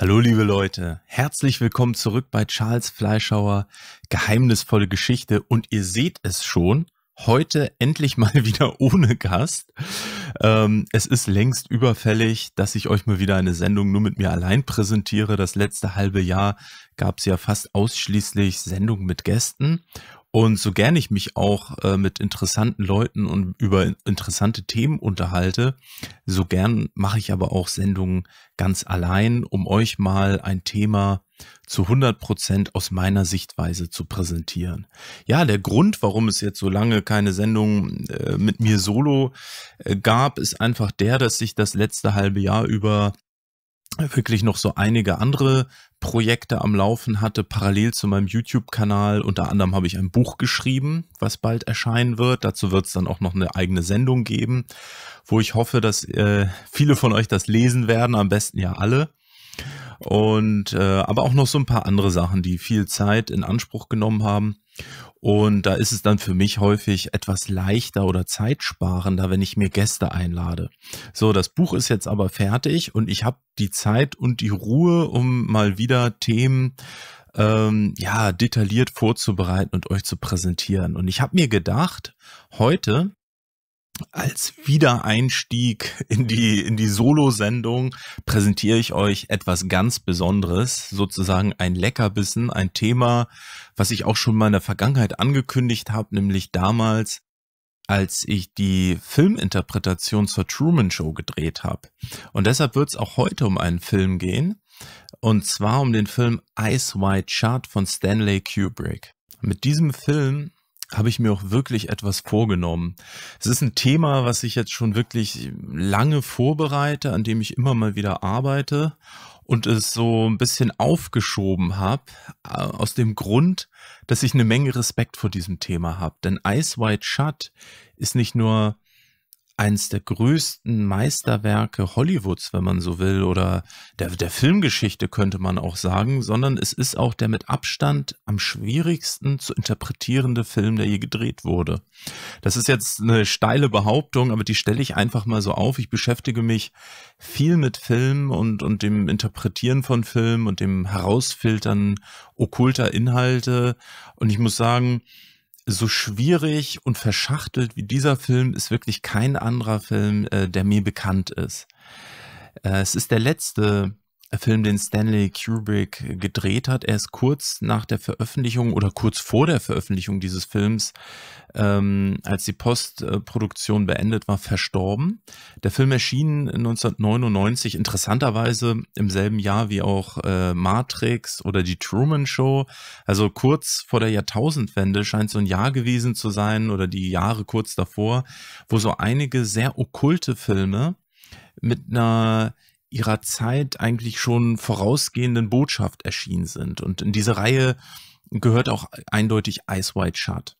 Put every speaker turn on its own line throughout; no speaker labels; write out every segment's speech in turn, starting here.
Hallo liebe Leute, herzlich willkommen zurück bei Charles Fleischhauer, geheimnisvolle Geschichte und ihr seht es schon, heute endlich mal wieder ohne Gast. Ähm, es ist längst überfällig, dass ich euch mal wieder eine Sendung nur mit mir allein präsentiere. Das letzte halbe Jahr gab es ja fast ausschließlich Sendungen mit Gästen und so gern ich mich auch äh, mit interessanten Leuten und über interessante Themen unterhalte, so gern mache ich aber auch Sendungen ganz allein, um euch mal ein Thema zu 100 Prozent aus meiner Sichtweise zu präsentieren. Ja, der Grund, warum es jetzt so lange keine Sendung äh, mit mir solo äh, gab, ist einfach der, dass ich das letzte halbe Jahr über wirklich noch so einige andere Projekte am Laufen hatte, parallel zu meinem YouTube-Kanal. Unter anderem habe ich ein Buch geschrieben, was bald erscheinen wird. Dazu wird es dann auch noch eine eigene Sendung geben, wo ich hoffe, dass äh, viele von euch das lesen werden, am besten ja alle. Und äh, aber auch noch so ein paar andere Sachen, die viel Zeit in Anspruch genommen haben. Und da ist es dann für mich häufig etwas leichter oder zeitsparender, wenn ich mir Gäste einlade. So, das Buch ist jetzt aber fertig und ich habe die Zeit und die Ruhe, um mal wieder Themen ähm, ja detailliert vorzubereiten und euch zu präsentieren. Und ich habe mir gedacht, heute als Wiedereinstieg in die, in die Solo-Sendung präsentiere ich euch etwas ganz Besonderes, sozusagen ein Leckerbissen, ein Thema, was ich auch schon mal in der Vergangenheit angekündigt habe, nämlich damals, als ich die Filminterpretation zur Truman Show gedreht habe. Und deshalb wird es auch heute um einen Film gehen, und zwar um den Film Ice White Shut von Stanley Kubrick. Mit diesem Film habe ich mir auch wirklich etwas vorgenommen. Es ist ein Thema, was ich jetzt schon wirklich lange vorbereite, an dem ich immer mal wieder arbeite und es so ein bisschen aufgeschoben habe, äh, aus dem Grund, dass ich eine Menge Respekt vor diesem Thema habe. Denn Ice White Shut ist nicht nur eins der größten Meisterwerke Hollywoods, wenn man so will, oder der, der Filmgeschichte könnte man auch sagen, sondern es ist auch der mit Abstand am schwierigsten zu interpretierende Film, der je gedreht wurde. Das ist jetzt eine steile Behauptung, aber die stelle ich einfach mal so auf. Ich beschäftige mich viel mit Filmen und, und dem Interpretieren von Filmen und dem Herausfiltern okkulter Inhalte. Und ich muss sagen, so schwierig und verschachtelt wie dieser Film ist wirklich kein anderer Film, äh, der mir bekannt ist. Äh, es ist der letzte Film, den Stanley Kubrick gedreht hat. Er ist kurz nach der Veröffentlichung oder kurz vor der Veröffentlichung dieses Films, ähm, als die Postproduktion beendet war, verstorben. Der Film erschien 1999, interessanterweise im selben Jahr wie auch äh, Matrix oder die Truman Show. Also kurz vor der Jahrtausendwende scheint so ein Jahr gewesen zu sein oder die Jahre kurz davor, wo so einige sehr okkulte Filme mit einer ihrer Zeit eigentlich schon vorausgehenden Botschaft erschienen sind. Und in diese Reihe gehört auch eindeutig Ice White Shut.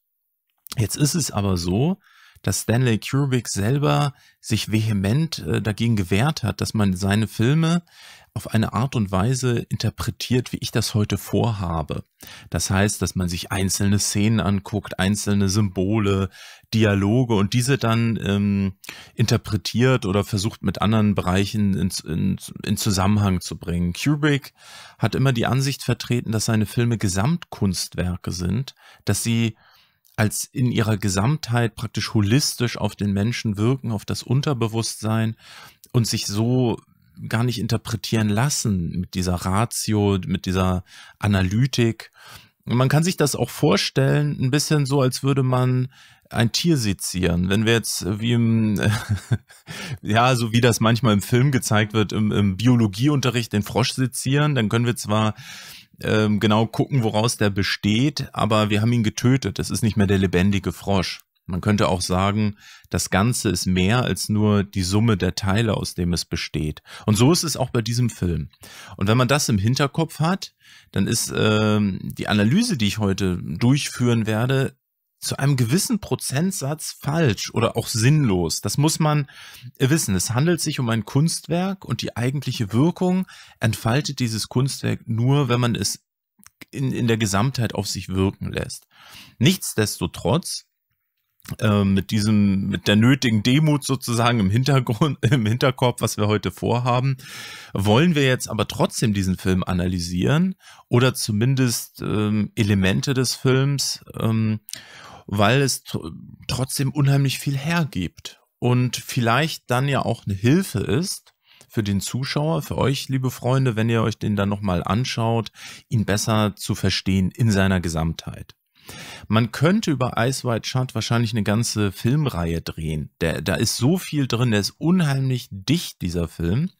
Jetzt ist es aber so, dass Stanley Kubrick selber sich vehement äh, dagegen gewehrt hat, dass man seine Filme auf eine Art und Weise interpretiert, wie ich das heute vorhabe. Das heißt, dass man sich einzelne Szenen anguckt, einzelne Symbole, Dialoge und diese dann ähm, interpretiert oder versucht mit anderen Bereichen in, in, in Zusammenhang zu bringen. Kubrick hat immer die Ansicht vertreten, dass seine Filme Gesamtkunstwerke sind, dass sie als in ihrer Gesamtheit praktisch holistisch auf den Menschen wirken, auf das Unterbewusstsein und sich so gar nicht interpretieren lassen mit dieser Ratio, mit dieser Analytik. Und man kann sich das auch vorstellen, ein bisschen so, als würde man ein Tier sezieren. Wenn wir jetzt äh, wie im, ja, so wie das manchmal im Film gezeigt wird, im, im Biologieunterricht den Frosch sezieren, dann können wir zwar ähm, genau gucken, woraus der besteht, aber wir haben ihn getötet. Es ist nicht mehr der lebendige Frosch. Man könnte auch sagen, das Ganze ist mehr als nur die Summe der Teile, aus dem es besteht. Und so ist es auch bei diesem Film. Und wenn man das im Hinterkopf hat, dann ist äh, die Analyse, die ich heute durchführen werde, zu einem gewissen Prozentsatz falsch oder auch sinnlos. Das muss man wissen. Es handelt sich um ein Kunstwerk und die eigentliche Wirkung entfaltet dieses Kunstwerk nur, wenn man es in, in der Gesamtheit auf sich wirken lässt. Nichtsdestotrotz äh, mit diesem, mit der nötigen Demut sozusagen im Hintergrund, im Hinterkopf, was wir heute vorhaben, wollen wir jetzt aber trotzdem diesen Film analysieren oder zumindest ähm, Elemente des Films, ähm, weil es trotzdem unheimlich viel hergibt und vielleicht dann ja auch eine Hilfe ist, für den Zuschauer, für euch, liebe Freunde, wenn ihr euch den dann nochmal anschaut, ihn besser zu verstehen in seiner Gesamtheit. Man könnte über Ice White Shot wahrscheinlich eine ganze Filmreihe drehen. Der, da ist so viel drin, der ist unheimlich dicht, dieser Film.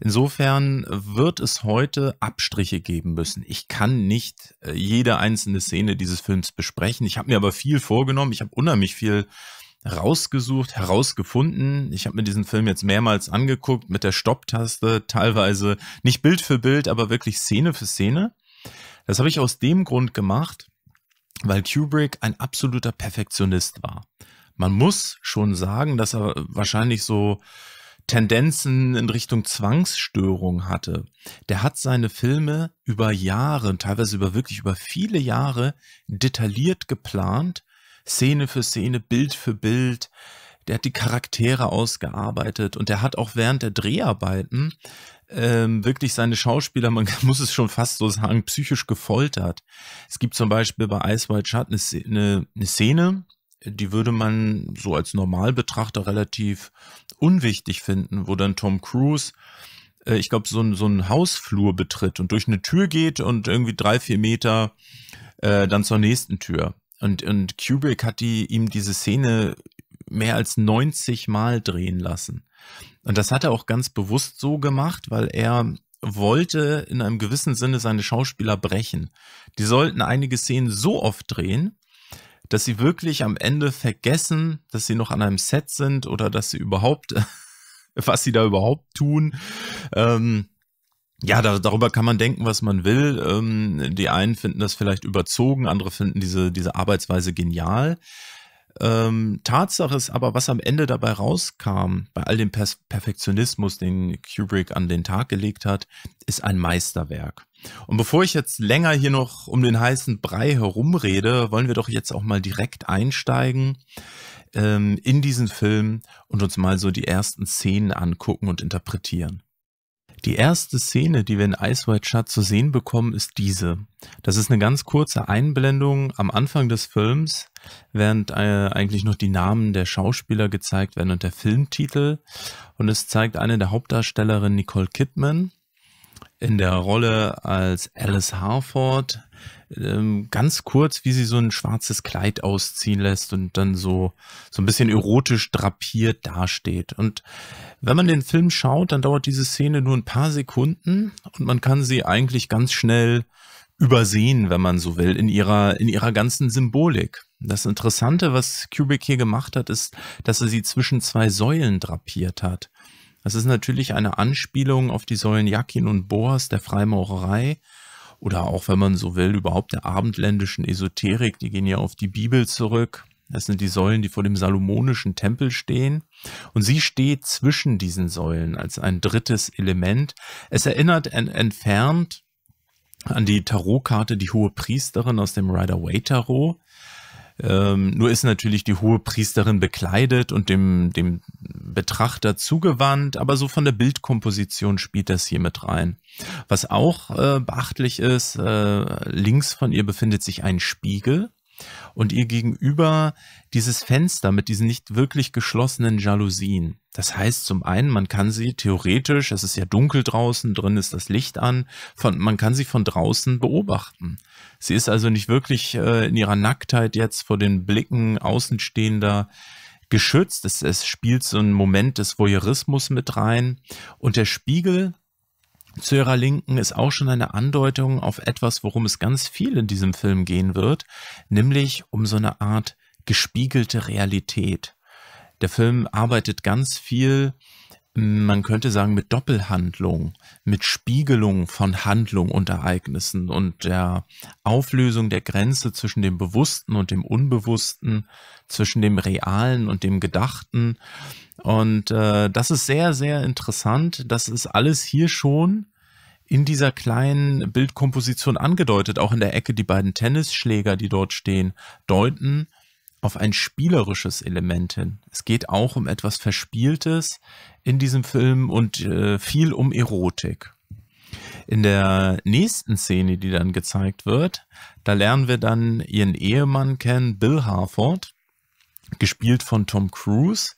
Insofern wird es heute Abstriche geben müssen. Ich kann nicht äh, jede einzelne Szene dieses Films besprechen. Ich habe mir aber viel vorgenommen. Ich habe unheimlich viel rausgesucht, herausgefunden. Ich habe mir diesen Film jetzt mehrmals angeguckt mit der Stopptaste, teilweise nicht Bild für Bild, aber wirklich Szene für Szene. Das habe ich aus dem Grund gemacht, weil Kubrick ein absoluter Perfektionist war. Man muss schon sagen, dass er wahrscheinlich so Tendenzen in Richtung Zwangsstörung hatte. Der hat seine Filme über Jahre, teilweise über wirklich über viele Jahre detailliert geplant, Szene für Szene, Bild für Bild. Der hat die Charaktere ausgearbeitet und der hat auch während der Dreharbeiten ähm, wirklich seine Schauspieler, man muss es schon fast so sagen, psychisch gefoltert. Es gibt zum Beispiel bei Ice White Shut eine, eine Szene, die würde man so als Normalbetrachter relativ unwichtig finden, wo dann Tom Cruise äh, ich glaube, so, ein, so einen Hausflur betritt und durch eine Tür geht und irgendwie drei, vier Meter äh, dann zur nächsten Tür. Und, und Kubrick hat die, ihm diese Szene mehr als 90 Mal drehen lassen. Und das hat er auch ganz bewusst so gemacht, weil er wollte in einem gewissen Sinne seine Schauspieler brechen. Die sollten einige Szenen so oft drehen, dass sie wirklich am Ende vergessen, dass sie noch an einem Set sind oder dass sie überhaupt, was sie da überhaupt tun. Ähm, ja, da, darüber kann man denken, was man will. Ähm, die einen finden das vielleicht überzogen, andere finden diese, diese Arbeitsweise genial. Ähm, Tatsache ist aber, was am Ende dabei rauskam, bei all dem per Perfektionismus, den Kubrick an den Tag gelegt hat, ist ein Meisterwerk. Und bevor ich jetzt länger hier noch um den heißen Brei herumrede, wollen wir doch jetzt auch mal direkt einsteigen ähm, in diesen Film und uns mal so die ersten Szenen angucken und interpretieren. Die erste Szene, die wir in Ice White Shut zu sehen bekommen, ist diese. Das ist eine ganz kurze Einblendung am Anfang des Films, während äh, eigentlich noch die Namen der Schauspieler gezeigt werden und der Filmtitel. Und es zeigt eine der Hauptdarstellerinnen, Nicole Kidman, in der Rolle als Alice Harford, ähm, ganz kurz, wie sie so ein schwarzes Kleid ausziehen lässt und dann so, so ein bisschen erotisch drapiert dasteht. Und wenn man den Film schaut, dann dauert diese Szene nur ein paar Sekunden und man kann sie eigentlich ganz schnell übersehen, wenn man so will, in ihrer, in ihrer ganzen Symbolik. Das Interessante, was Kubrick hier gemacht hat, ist, dass er sie zwischen zwei Säulen drapiert hat. Das ist natürlich eine Anspielung auf die Säulen Jakin und Boas der Freimaurerei, oder auch, wenn man so will, überhaupt der abendländischen Esoterik. Die gehen ja auf die Bibel zurück. Das sind die Säulen, die vor dem salomonischen Tempel stehen. Und sie steht zwischen diesen Säulen als ein drittes Element. Es erinnert en entfernt an die Tarotkarte Die Hohe Priesterin aus dem Rider-Waite-Tarot. Ähm, nur ist natürlich die hohe Priesterin bekleidet und dem, dem Betrachter zugewandt, aber so von der Bildkomposition spielt das hier mit rein. Was auch äh, beachtlich ist, äh, links von ihr befindet sich ein Spiegel und ihr gegenüber dieses Fenster mit diesen nicht wirklich geschlossenen Jalousien. Das heißt zum einen, man kann sie theoretisch, es ist ja dunkel draußen, drin ist das Licht an, von, man kann sie von draußen beobachten. Sie ist also nicht wirklich äh, in ihrer Nacktheit jetzt vor den Blicken Außenstehender geschützt. Es, es spielt so ein Moment des Voyeurismus mit rein und der Spiegel zu ihrer Linken ist auch schon eine Andeutung auf etwas, worum es ganz viel in diesem Film gehen wird, nämlich um so eine Art gespiegelte Realität. Der Film arbeitet ganz viel man könnte sagen, mit Doppelhandlung, mit Spiegelung von Handlung und Ereignissen und der Auflösung der Grenze zwischen dem Bewussten und dem Unbewussten, zwischen dem Realen und dem Gedachten. Und äh, das ist sehr, sehr interessant. Das ist alles hier schon in dieser kleinen Bildkomposition angedeutet. Auch in der Ecke die beiden Tennisschläger, die dort stehen, deuten auf ein spielerisches Element hin. Es geht auch um etwas Verspieltes in diesem Film und äh, viel um Erotik. In der nächsten Szene, die dann gezeigt wird, da lernen wir dann ihren Ehemann kennen, Bill Harford, gespielt von Tom Cruise.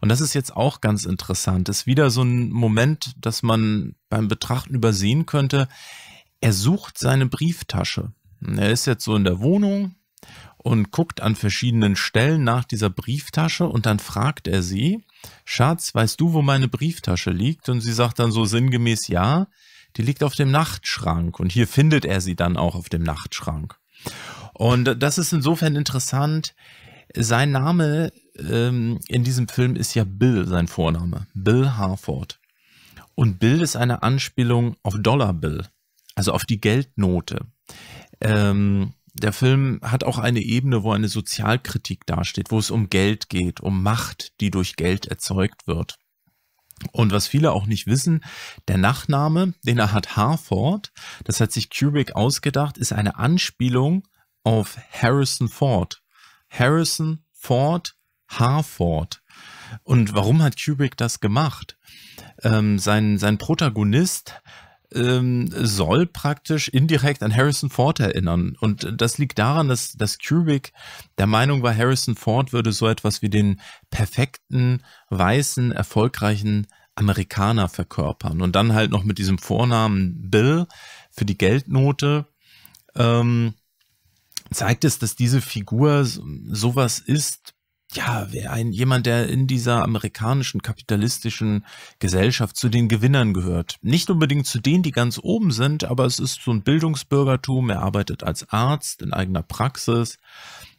Und das ist jetzt auch ganz interessant. ist wieder so ein Moment, das man beim Betrachten übersehen könnte. Er sucht seine Brieftasche. Er ist jetzt so in der Wohnung, und guckt an verschiedenen Stellen nach dieser Brieftasche und dann fragt er sie, Schatz, weißt du, wo meine Brieftasche liegt? Und sie sagt dann so sinngemäß, ja, die liegt auf dem Nachtschrank. Und hier findet er sie dann auch auf dem Nachtschrank. Und das ist insofern interessant. Sein Name ähm, in diesem Film ist ja Bill, sein Vorname. Bill Harford. Und Bill ist eine Anspielung auf Dollar Bill, also auf die Geldnote. Ähm, der Film hat auch eine Ebene, wo eine Sozialkritik dasteht, wo es um Geld geht, um Macht, die durch Geld erzeugt wird. Und was viele auch nicht wissen, der Nachname, den er hat, Harford, das hat sich Kubrick ausgedacht, ist eine Anspielung auf Harrison Ford. Harrison Ford Harford. Und warum hat Kubrick das gemacht? Ähm, sein, sein Protagonist ähm, soll praktisch indirekt an Harrison Ford erinnern. Und das liegt daran, dass, dass Kubrick der Meinung war, Harrison Ford würde so etwas wie den perfekten, weißen, erfolgreichen Amerikaner verkörpern. Und dann halt noch mit diesem Vornamen Bill für die Geldnote. Ähm, zeigt es, dass diese Figur sowas ist, ja, wer ein, jemand, der in dieser amerikanischen kapitalistischen Gesellschaft zu den Gewinnern gehört. Nicht unbedingt zu denen, die ganz oben sind, aber es ist so ein Bildungsbürgertum. Er arbeitet als Arzt in eigener Praxis,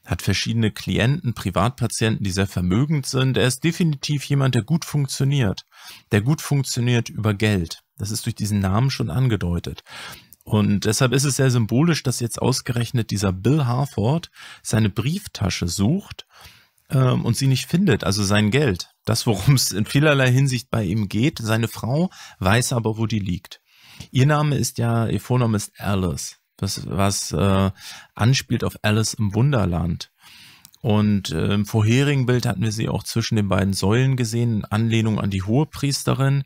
hat verschiedene Klienten, Privatpatienten, die sehr vermögend sind. Er ist definitiv jemand, der gut funktioniert, der gut funktioniert über Geld. Das ist durch diesen Namen schon angedeutet. Und deshalb ist es sehr symbolisch, dass jetzt ausgerechnet dieser Bill Harford seine Brieftasche sucht ähm, und sie nicht findet, also sein Geld. Das, worum es in vielerlei Hinsicht bei ihm geht. Seine Frau weiß aber, wo die liegt. Ihr Name ist ja, ihr Vorname ist Alice, das, was äh, anspielt auf Alice im Wunderland. Und äh, im vorherigen Bild hatten wir sie auch zwischen den beiden Säulen gesehen, in Anlehnung an die Hohepriesterin.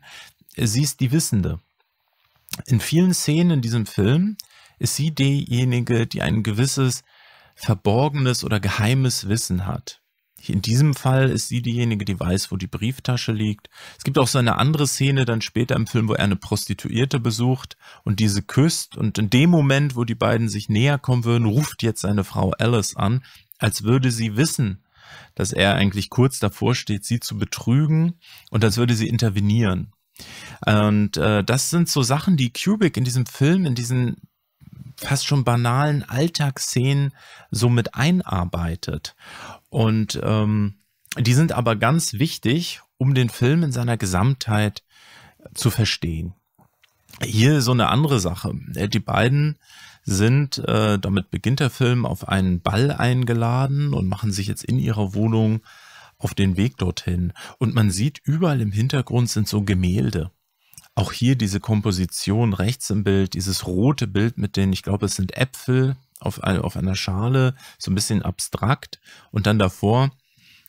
Sie ist die Wissende. In vielen Szenen in diesem Film ist sie diejenige, die ein gewisses verborgenes oder geheimes Wissen hat. In diesem Fall ist sie diejenige, die weiß, wo die Brieftasche liegt. Es gibt auch so eine andere Szene dann später im Film, wo er eine Prostituierte besucht und diese küsst. Und in dem Moment, wo die beiden sich näher kommen würden, ruft jetzt seine Frau Alice an, als würde sie wissen, dass er eigentlich kurz davor steht, sie zu betrügen und als würde sie intervenieren. Und äh, das sind so Sachen, die Kubik in diesem Film, in diesen fast schon banalen Alltagsszenen so mit einarbeitet. Und ähm, die sind aber ganz wichtig, um den Film in seiner Gesamtheit zu verstehen. Hier so eine andere Sache. Die beiden sind, äh, damit beginnt der Film, auf einen Ball eingeladen und machen sich jetzt in ihrer Wohnung auf den Weg dorthin. Und man sieht, überall im Hintergrund sind so Gemälde. Auch hier diese Komposition rechts im Bild, dieses rote Bild mit den, ich glaube, es sind Äpfel, auf, eine, auf einer Schale, so ein bisschen abstrakt. Und dann davor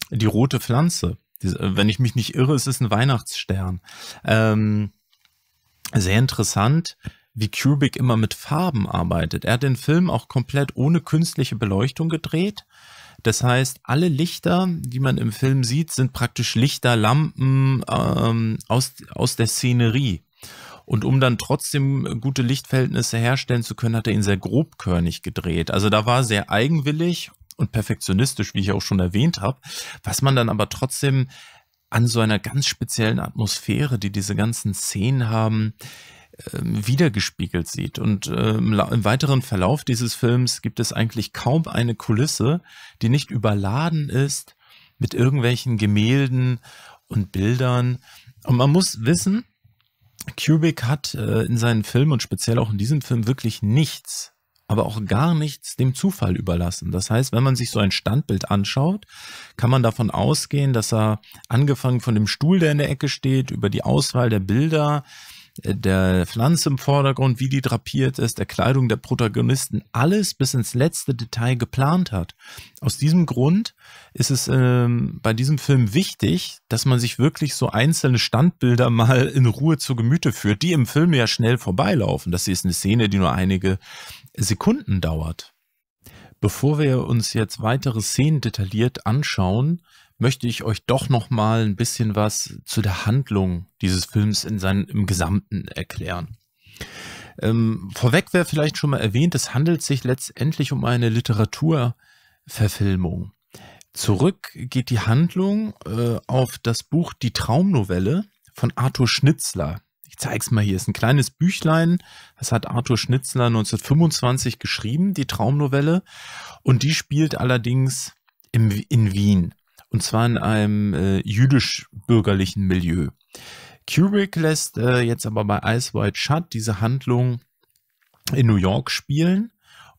die rote Pflanze. Die, äh, wenn ich mich nicht irre, es ist ein Weihnachtsstern. Ähm, sehr interessant, wie Kubrick immer mit Farben arbeitet. Er hat den Film auch komplett ohne künstliche Beleuchtung gedreht. Das heißt, alle Lichter, die man im Film sieht, sind praktisch Lichter, Lampen ähm, aus, aus der Szenerie. Und um dann trotzdem äh, gute Lichtverhältnisse herstellen zu können, hat er ihn sehr grobkörnig gedreht. Also da war sehr eigenwillig und perfektionistisch, wie ich auch schon erwähnt habe, was man dann aber trotzdem an so einer ganz speziellen Atmosphäre, die diese ganzen Szenen haben, ähm, wiedergespiegelt sieht. Und ähm, im weiteren Verlauf dieses Films gibt es eigentlich kaum eine Kulisse, die nicht überladen ist mit irgendwelchen Gemälden und Bildern. Und man muss wissen, Kubrick hat äh, in seinen Filmen und speziell auch in diesem Film wirklich nichts, aber auch gar nichts dem Zufall überlassen. Das heißt, wenn man sich so ein Standbild anschaut, kann man davon ausgehen, dass er angefangen von dem Stuhl, der in der Ecke steht, über die Auswahl der Bilder, der Pflanze im Vordergrund, wie die drapiert ist, der Kleidung der Protagonisten, alles bis ins letzte Detail geplant hat. Aus diesem Grund ist es ähm, bei diesem Film wichtig, dass man sich wirklich so einzelne Standbilder mal in Ruhe zu Gemüte führt, die im Film ja schnell vorbeilaufen. Das ist eine Szene, die nur einige Sekunden dauert. Bevor wir uns jetzt weitere Szenen detailliert anschauen, möchte ich euch doch noch mal ein bisschen was zu der Handlung dieses Films in seinem im Gesamten erklären. Ähm, vorweg wäre vielleicht schon mal erwähnt, es handelt sich letztendlich um eine Literaturverfilmung. Zurück geht die Handlung äh, auf das Buch Die Traumnovelle von Arthur Schnitzler. Ich zeig's mal hier. Ist ein kleines Büchlein. Das hat Arthur Schnitzler 1925 geschrieben, die Traumnovelle. Und die spielt allerdings im, in Wien und zwar in einem äh, jüdisch-bürgerlichen Milieu. Kubrick lässt äh, jetzt aber bei Ice White Shut diese Handlung in New York spielen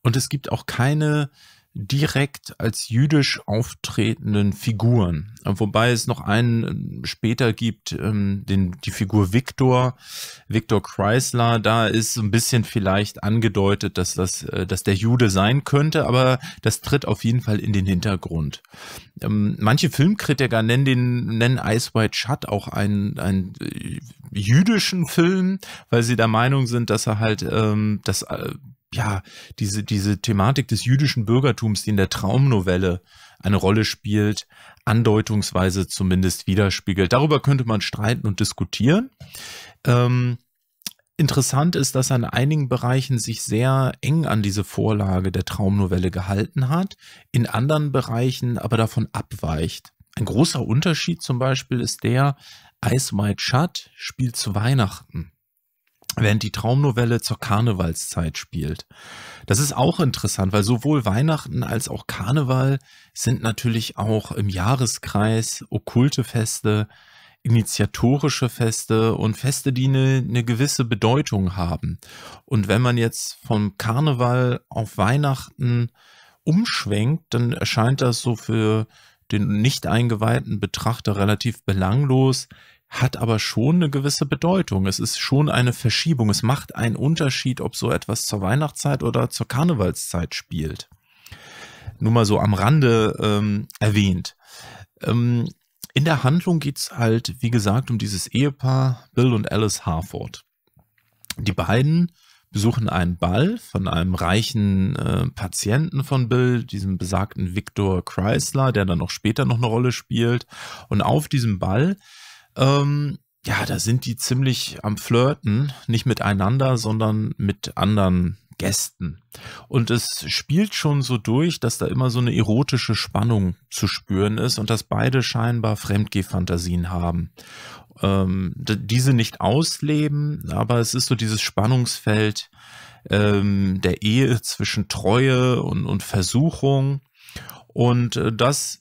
und es gibt auch keine direkt als jüdisch auftretenden Figuren. Wobei es noch einen äh, später gibt, ähm, den, die Figur Victor, Victor Chrysler. Da ist so ein bisschen vielleicht angedeutet, dass das, äh, dass der Jude sein könnte, aber das tritt auf jeden Fall in den Hintergrund. Ähm, manche Filmkritiker nennen den, nennen Ice White Shut auch einen, einen äh, jüdischen Film, weil sie der Meinung sind, dass er halt ähm, das äh, ja diese diese Thematik des jüdischen Bürgertums, die in der Traumnovelle eine Rolle spielt, andeutungsweise zumindest widerspiegelt. Darüber könnte man streiten und diskutieren. Ähm, interessant ist, dass er in einigen Bereichen sich sehr eng an diese Vorlage der Traumnovelle gehalten hat, in anderen Bereichen aber davon abweicht. Ein großer Unterschied zum Beispiel ist der, Ice White Shut spielt zu Weihnachten, während die Traumnovelle zur Karnevalszeit spielt. Das ist auch interessant, weil sowohl Weihnachten als auch Karneval sind natürlich auch im Jahreskreis okkulte Feste, initiatorische Feste und Feste, die eine, eine gewisse Bedeutung haben. Und wenn man jetzt vom Karneval auf Weihnachten umschwenkt, dann erscheint das so für den nicht eingeweihten Betrachter relativ belanglos hat aber schon eine gewisse Bedeutung. Es ist schon eine Verschiebung. Es macht einen Unterschied, ob so etwas zur Weihnachtszeit oder zur Karnevalszeit spielt. Nur mal so am Rande ähm, erwähnt. Ähm, in der Handlung geht es halt, wie gesagt, um dieses Ehepaar Bill und Alice Harford. Die beiden besuchen einen Ball von einem reichen äh, Patienten von Bill, diesem besagten Victor Chrysler, der dann auch später noch eine Rolle spielt. Und auf diesem Ball ähm, ja, da sind die ziemlich am Flirten, nicht miteinander, sondern mit anderen Gästen. Und es spielt schon so durch, dass da immer so eine erotische Spannung zu spüren ist und dass beide scheinbar Fremdgehfantasien haben. Ähm, diese nicht ausleben, aber es ist so dieses Spannungsfeld ähm, der Ehe zwischen Treue und, und Versuchung. Und äh, das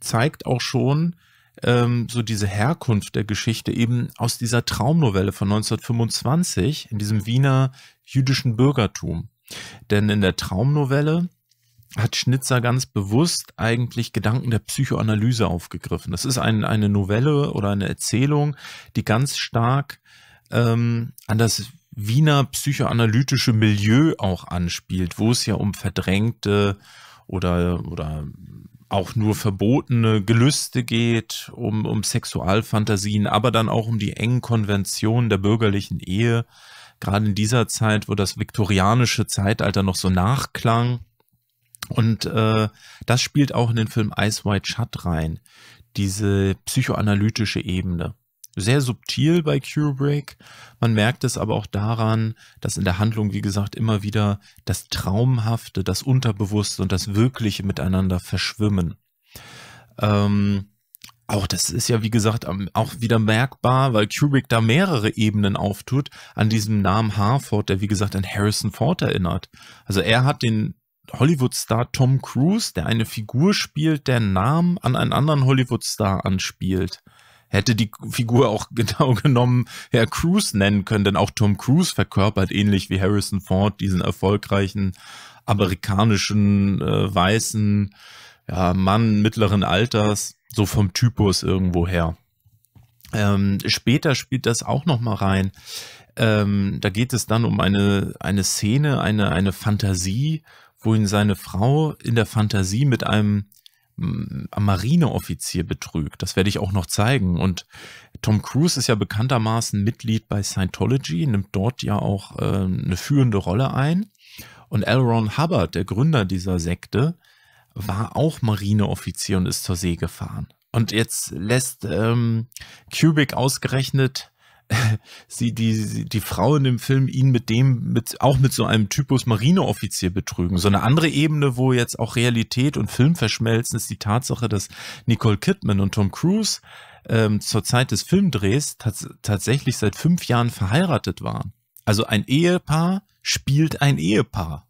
zeigt auch schon, ähm, so diese Herkunft der Geschichte eben aus dieser Traumnovelle von 1925 in diesem Wiener jüdischen Bürgertum. Denn in der Traumnovelle hat Schnitzer ganz bewusst eigentlich Gedanken der Psychoanalyse aufgegriffen. Das ist ein, eine Novelle oder eine Erzählung, die ganz stark ähm, an das Wiener psychoanalytische Milieu auch anspielt, wo es ja um verdrängte oder, oder auch nur verbotene Gelüste geht, um, um Sexualfantasien, aber dann auch um die engen Konventionen der bürgerlichen Ehe. Gerade in dieser Zeit, wo das viktorianische Zeitalter noch so nachklang. Und äh, das spielt auch in den Film Ice White Shut rein, diese psychoanalytische Ebene sehr subtil bei Kubrick. Man merkt es aber auch daran, dass in der Handlung, wie gesagt, immer wieder das Traumhafte, das Unterbewusste und das Wirkliche miteinander verschwimmen. Ähm, auch das ist ja, wie gesagt, auch wieder merkbar, weil Kubrick da mehrere Ebenen auftut an diesem Namen Harford, der, wie gesagt, an Harrison Ford erinnert. Also er hat den Hollywood-Star Tom Cruise, der eine Figur spielt, der Namen an einen anderen Hollywood-Star anspielt hätte die Figur auch genau genommen Herr Cruise nennen können, denn auch Tom Cruise verkörpert ähnlich wie Harrison Ford diesen erfolgreichen amerikanischen äh, weißen ja, Mann mittleren Alters, so vom Typus irgendwoher. Ähm, später spielt das auch nochmal rein. Ähm, da geht es dann um eine, eine Szene, eine, eine Fantasie, wo ihn seine Frau in der Fantasie mit einem Marineoffizier betrügt. Das werde ich auch noch zeigen. Und Tom Cruise ist ja bekanntermaßen Mitglied bei Scientology, nimmt dort ja auch äh, eine führende Rolle ein. Und L. Ron Hubbard, der Gründer dieser Sekte, war auch Marineoffizier und ist zur See gefahren. Und jetzt lässt ähm, Kubik ausgerechnet sie, die, die Frau in dem Film ihn mit dem, mit, auch mit so einem Typus Marineoffizier betrügen. So eine andere Ebene, wo jetzt auch Realität und Film verschmelzen, ist die Tatsache, dass Nicole Kidman und Tom Cruise ähm, zur Zeit des Filmdrehs tats tatsächlich seit fünf Jahren verheiratet waren. Also ein Ehepaar spielt ein Ehepaar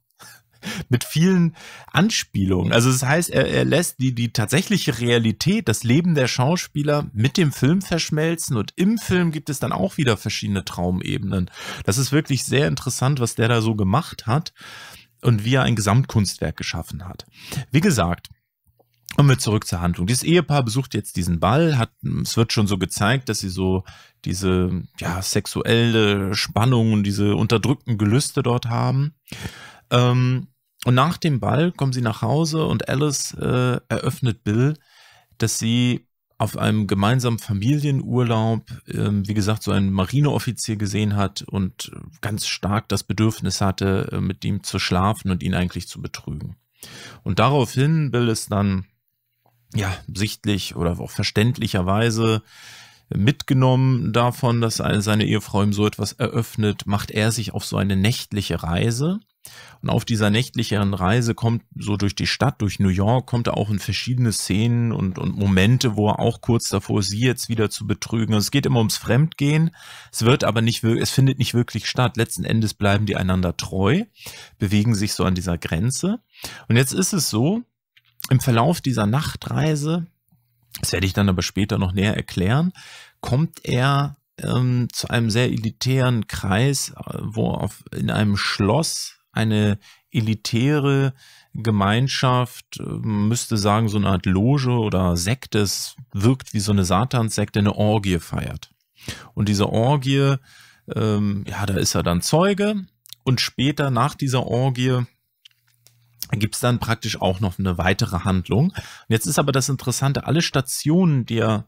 mit vielen Anspielungen. Also das heißt, er, er lässt die, die tatsächliche Realität, das Leben der Schauspieler mit dem Film verschmelzen und im Film gibt es dann auch wieder verschiedene Traumebenen. Das ist wirklich sehr interessant, was der da so gemacht hat und wie er ein Gesamtkunstwerk geschaffen hat. Wie gesagt, Kommen wir zurück zur Handlung. Dieses Ehepaar besucht jetzt diesen Ball, hat, es wird schon so gezeigt, dass sie so diese, ja, sexuelle Spannung und diese unterdrückten Gelüste dort haben. Ähm, und nach dem Ball kommen sie nach Hause und Alice äh, eröffnet Bill, dass sie auf einem gemeinsamen Familienurlaub, ähm, wie gesagt, so einen Marineoffizier gesehen hat und äh, ganz stark das Bedürfnis hatte, äh, mit ihm zu schlafen und ihn eigentlich zu betrügen. Und daraufhin Bill ist dann, ja, sichtlich oder auch verständlicherweise mitgenommen davon, dass seine Ehefrau ihm so etwas eröffnet, macht er sich auf so eine nächtliche Reise und auf dieser nächtlichen Reise kommt so durch die Stadt, durch New York, kommt er auch in verschiedene Szenen und, und Momente, wo er auch kurz davor sie jetzt wieder zu betrügen. Also es geht immer ums Fremdgehen. Es wird aber nicht, es findet nicht wirklich statt. Letzten Endes bleiben die einander treu, bewegen sich so an dieser Grenze. Und jetzt ist es so, im Verlauf dieser Nachtreise, das werde ich dann aber später noch näher erklären, kommt er ähm, zu einem sehr elitären Kreis, äh, wo auf, in einem Schloss eine elitäre Gemeinschaft, äh, müsste sagen, so eine Art Loge oder Sekte, es wirkt wie so eine Satanssekte, eine Orgie feiert. Und diese Orgie, ähm, ja, da ist er dann Zeuge und später nach dieser Orgie gibt es dann praktisch auch noch eine weitere Handlung. Und jetzt ist aber das Interessante, alle Stationen, die er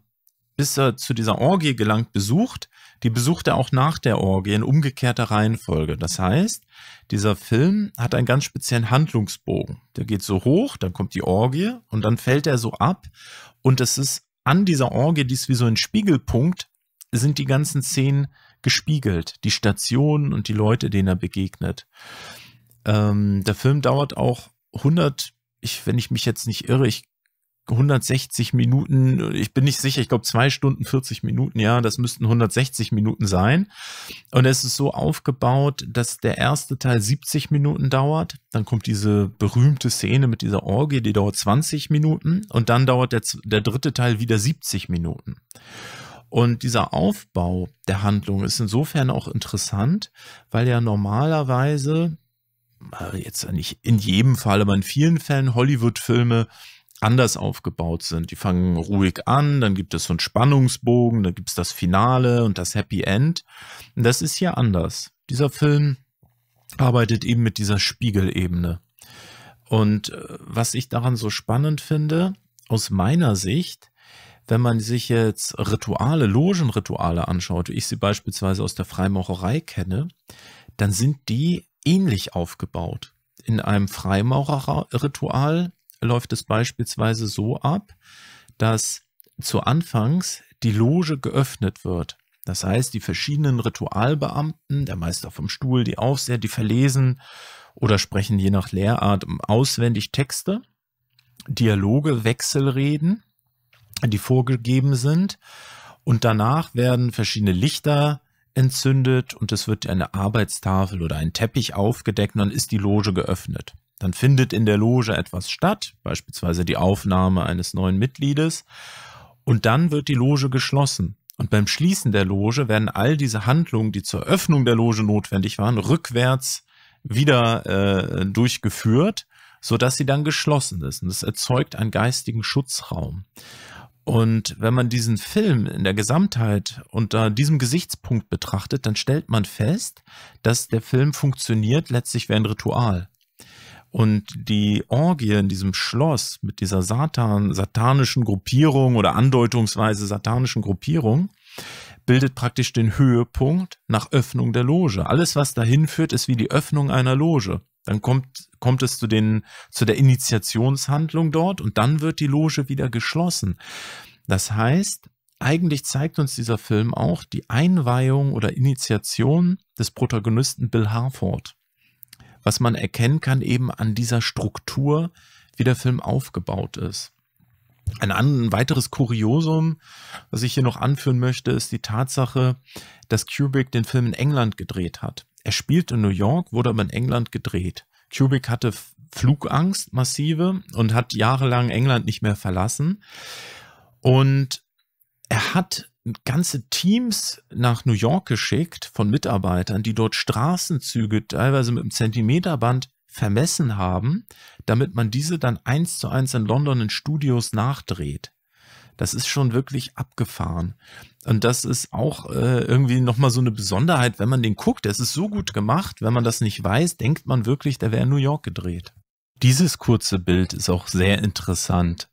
bis er zu dieser Orgie gelangt besucht, die besucht er auch nach der Orgie in umgekehrter Reihenfolge. Das heißt, dieser Film hat einen ganz speziellen Handlungsbogen. Der geht so hoch, dann kommt die Orgie und dann fällt er so ab. Und es ist an dieser Orgie, die ist wie so ein Spiegelpunkt, sind die ganzen Szenen gespiegelt. Die Stationen und die Leute, denen er begegnet. Ähm, der Film dauert auch 100, ich, wenn ich mich jetzt nicht irre, ich 160 Minuten, ich bin nicht sicher, ich glaube 2 Stunden 40 Minuten, ja, das müssten 160 Minuten sein. Und es ist so aufgebaut, dass der erste Teil 70 Minuten dauert, dann kommt diese berühmte Szene mit dieser Orgie, die dauert 20 Minuten und dann dauert der, der dritte Teil wieder 70 Minuten. Und dieser Aufbau der Handlung ist insofern auch interessant, weil ja normalerweise, äh, jetzt nicht in jedem Fall, aber in vielen Fällen Hollywood-Filme anders aufgebaut sind. Die fangen ruhig an, dann gibt es so einen Spannungsbogen, dann gibt es das Finale und das Happy End. Und das ist hier anders. Dieser Film arbeitet eben mit dieser Spiegelebene. Und äh, was ich daran so spannend finde, aus meiner Sicht, wenn man sich jetzt Rituale, Logenrituale anschaut, wie ich sie beispielsweise aus der Freimaurerei kenne, dann sind die ähnlich aufgebaut. In einem Freimaurerritual läuft es beispielsweise so ab, dass zu Anfangs die Loge geöffnet wird. Das heißt, die verschiedenen Ritualbeamten, der Meister vom Stuhl, die Aufseher, die verlesen oder sprechen je nach Lehrart auswendig Texte, Dialoge, Wechselreden, die vorgegeben sind. Und danach werden verschiedene Lichter entzündet und es wird eine Arbeitstafel oder ein Teppich aufgedeckt und dann ist die Loge geöffnet. Dann findet in der Loge etwas statt, beispielsweise die Aufnahme eines neuen Mitgliedes, und dann wird die Loge geschlossen. Und beim Schließen der Loge werden all diese Handlungen, die zur Öffnung der Loge notwendig waren, rückwärts wieder äh, durchgeführt, sodass sie dann geschlossen ist. Und das erzeugt einen geistigen Schutzraum. Und wenn man diesen Film in der Gesamtheit unter diesem Gesichtspunkt betrachtet, dann stellt man fest, dass der Film funktioniert letztlich wie ein Ritual. Und die Orgie in diesem Schloss mit dieser Satan, satanischen Gruppierung oder andeutungsweise satanischen Gruppierung bildet praktisch den Höhepunkt nach Öffnung der Loge. Alles, was dahin führt, ist wie die Öffnung einer Loge. Dann kommt, kommt es zu, den, zu der Initiationshandlung dort und dann wird die Loge wieder geschlossen. Das heißt, eigentlich zeigt uns dieser Film auch die Einweihung oder Initiation des Protagonisten Bill Harford was man erkennen kann eben an dieser Struktur, wie der Film aufgebaut ist. Ein, ein, weiteres Kuriosum, was ich hier noch anführen möchte, ist die Tatsache, dass Kubrick den Film in England gedreht hat. Er spielt in New York, wurde aber in England gedreht. Kubrick hatte Flugangst massive und hat jahrelang England nicht mehr verlassen. Und er hat ganze Teams nach New York geschickt von Mitarbeitern, die dort Straßenzüge teilweise mit einem Zentimeterband vermessen haben, damit man diese dann eins zu eins in London in Studios nachdreht. Das ist schon wirklich abgefahren. Und das ist auch äh, irgendwie nochmal so eine Besonderheit, wenn man den guckt. Es ist so gut gemacht, wenn man das nicht weiß, denkt man wirklich, der wäre in New York gedreht. Dieses kurze Bild ist auch sehr interessant.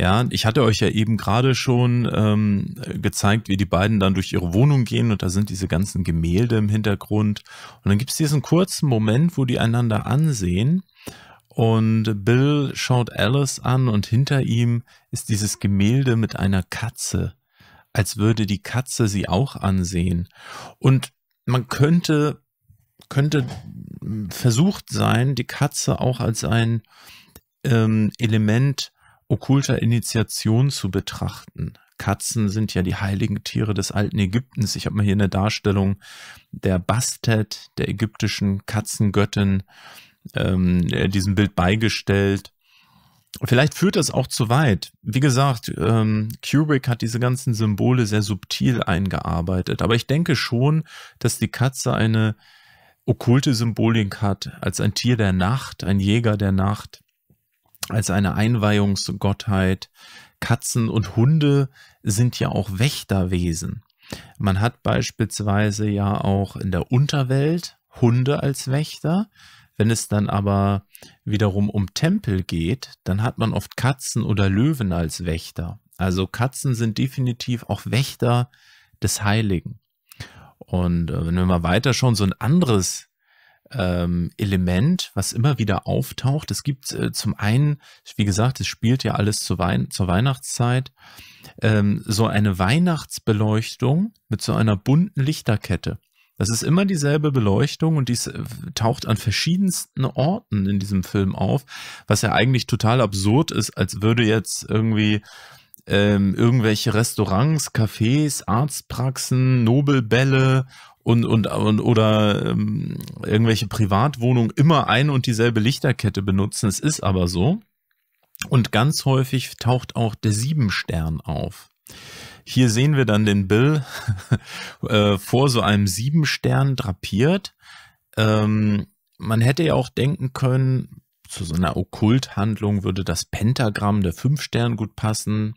Ja, ich hatte euch ja eben gerade schon ähm, gezeigt, wie die beiden dann durch ihre Wohnung gehen und da sind diese ganzen Gemälde im Hintergrund. Und dann gibt es diesen kurzen Moment, wo die einander ansehen und Bill schaut Alice an und hinter ihm ist dieses Gemälde mit einer Katze, als würde die Katze sie auch ansehen. Und man könnte, könnte versucht sein, die Katze auch als ein ähm, Element okkulter Initiation zu betrachten. Katzen sind ja die heiligen Tiere des alten Ägyptens. Ich habe mal hier eine Darstellung der Bastet, der ägyptischen Katzengöttin, ähm, äh, diesem Bild beigestellt. Vielleicht führt das auch zu weit. Wie gesagt, ähm, Kubrick hat diese ganzen Symbole sehr subtil eingearbeitet. Aber ich denke schon, dass die Katze eine okkulte Symbolik hat, als ein Tier der Nacht, ein Jäger der Nacht als eine Einweihungsgottheit. Katzen und Hunde sind ja auch Wächterwesen. Man hat beispielsweise ja auch in der Unterwelt Hunde als Wächter. Wenn es dann aber wiederum um Tempel geht, dann hat man oft Katzen oder Löwen als Wächter. Also Katzen sind definitiv auch Wächter des Heiligen. Und äh, wenn wir mal weiter schon so ein anderes ähm, Element, was immer wieder auftaucht. Es gibt äh, zum einen, wie gesagt, es spielt ja alles zu Wein zur Weihnachtszeit, ähm, so eine Weihnachtsbeleuchtung mit so einer bunten Lichterkette. Das ist immer dieselbe Beleuchtung und dies äh, taucht an verschiedensten Orten in diesem Film auf, was ja eigentlich total absurd ist, als würde jetzt irgendwie ähm, irgendwelche Restaurants, Cafés, Arztpraxen, Nobelbälle und, und, und oder ähm, irgendwelche Privatwohnungen immer ein und dieselbe Lichterkette benutzen. Es ist aber so. Und ganz häufig taucht auch der Siebenstern auf. Hier sehen wir dann den Bill äh, vor so einem Siebenstern drapiert. Ähm, man hätte ja auch denken können, zu so einer Okkulthandlung würde das Pentagramm der Fünfstern gut passen.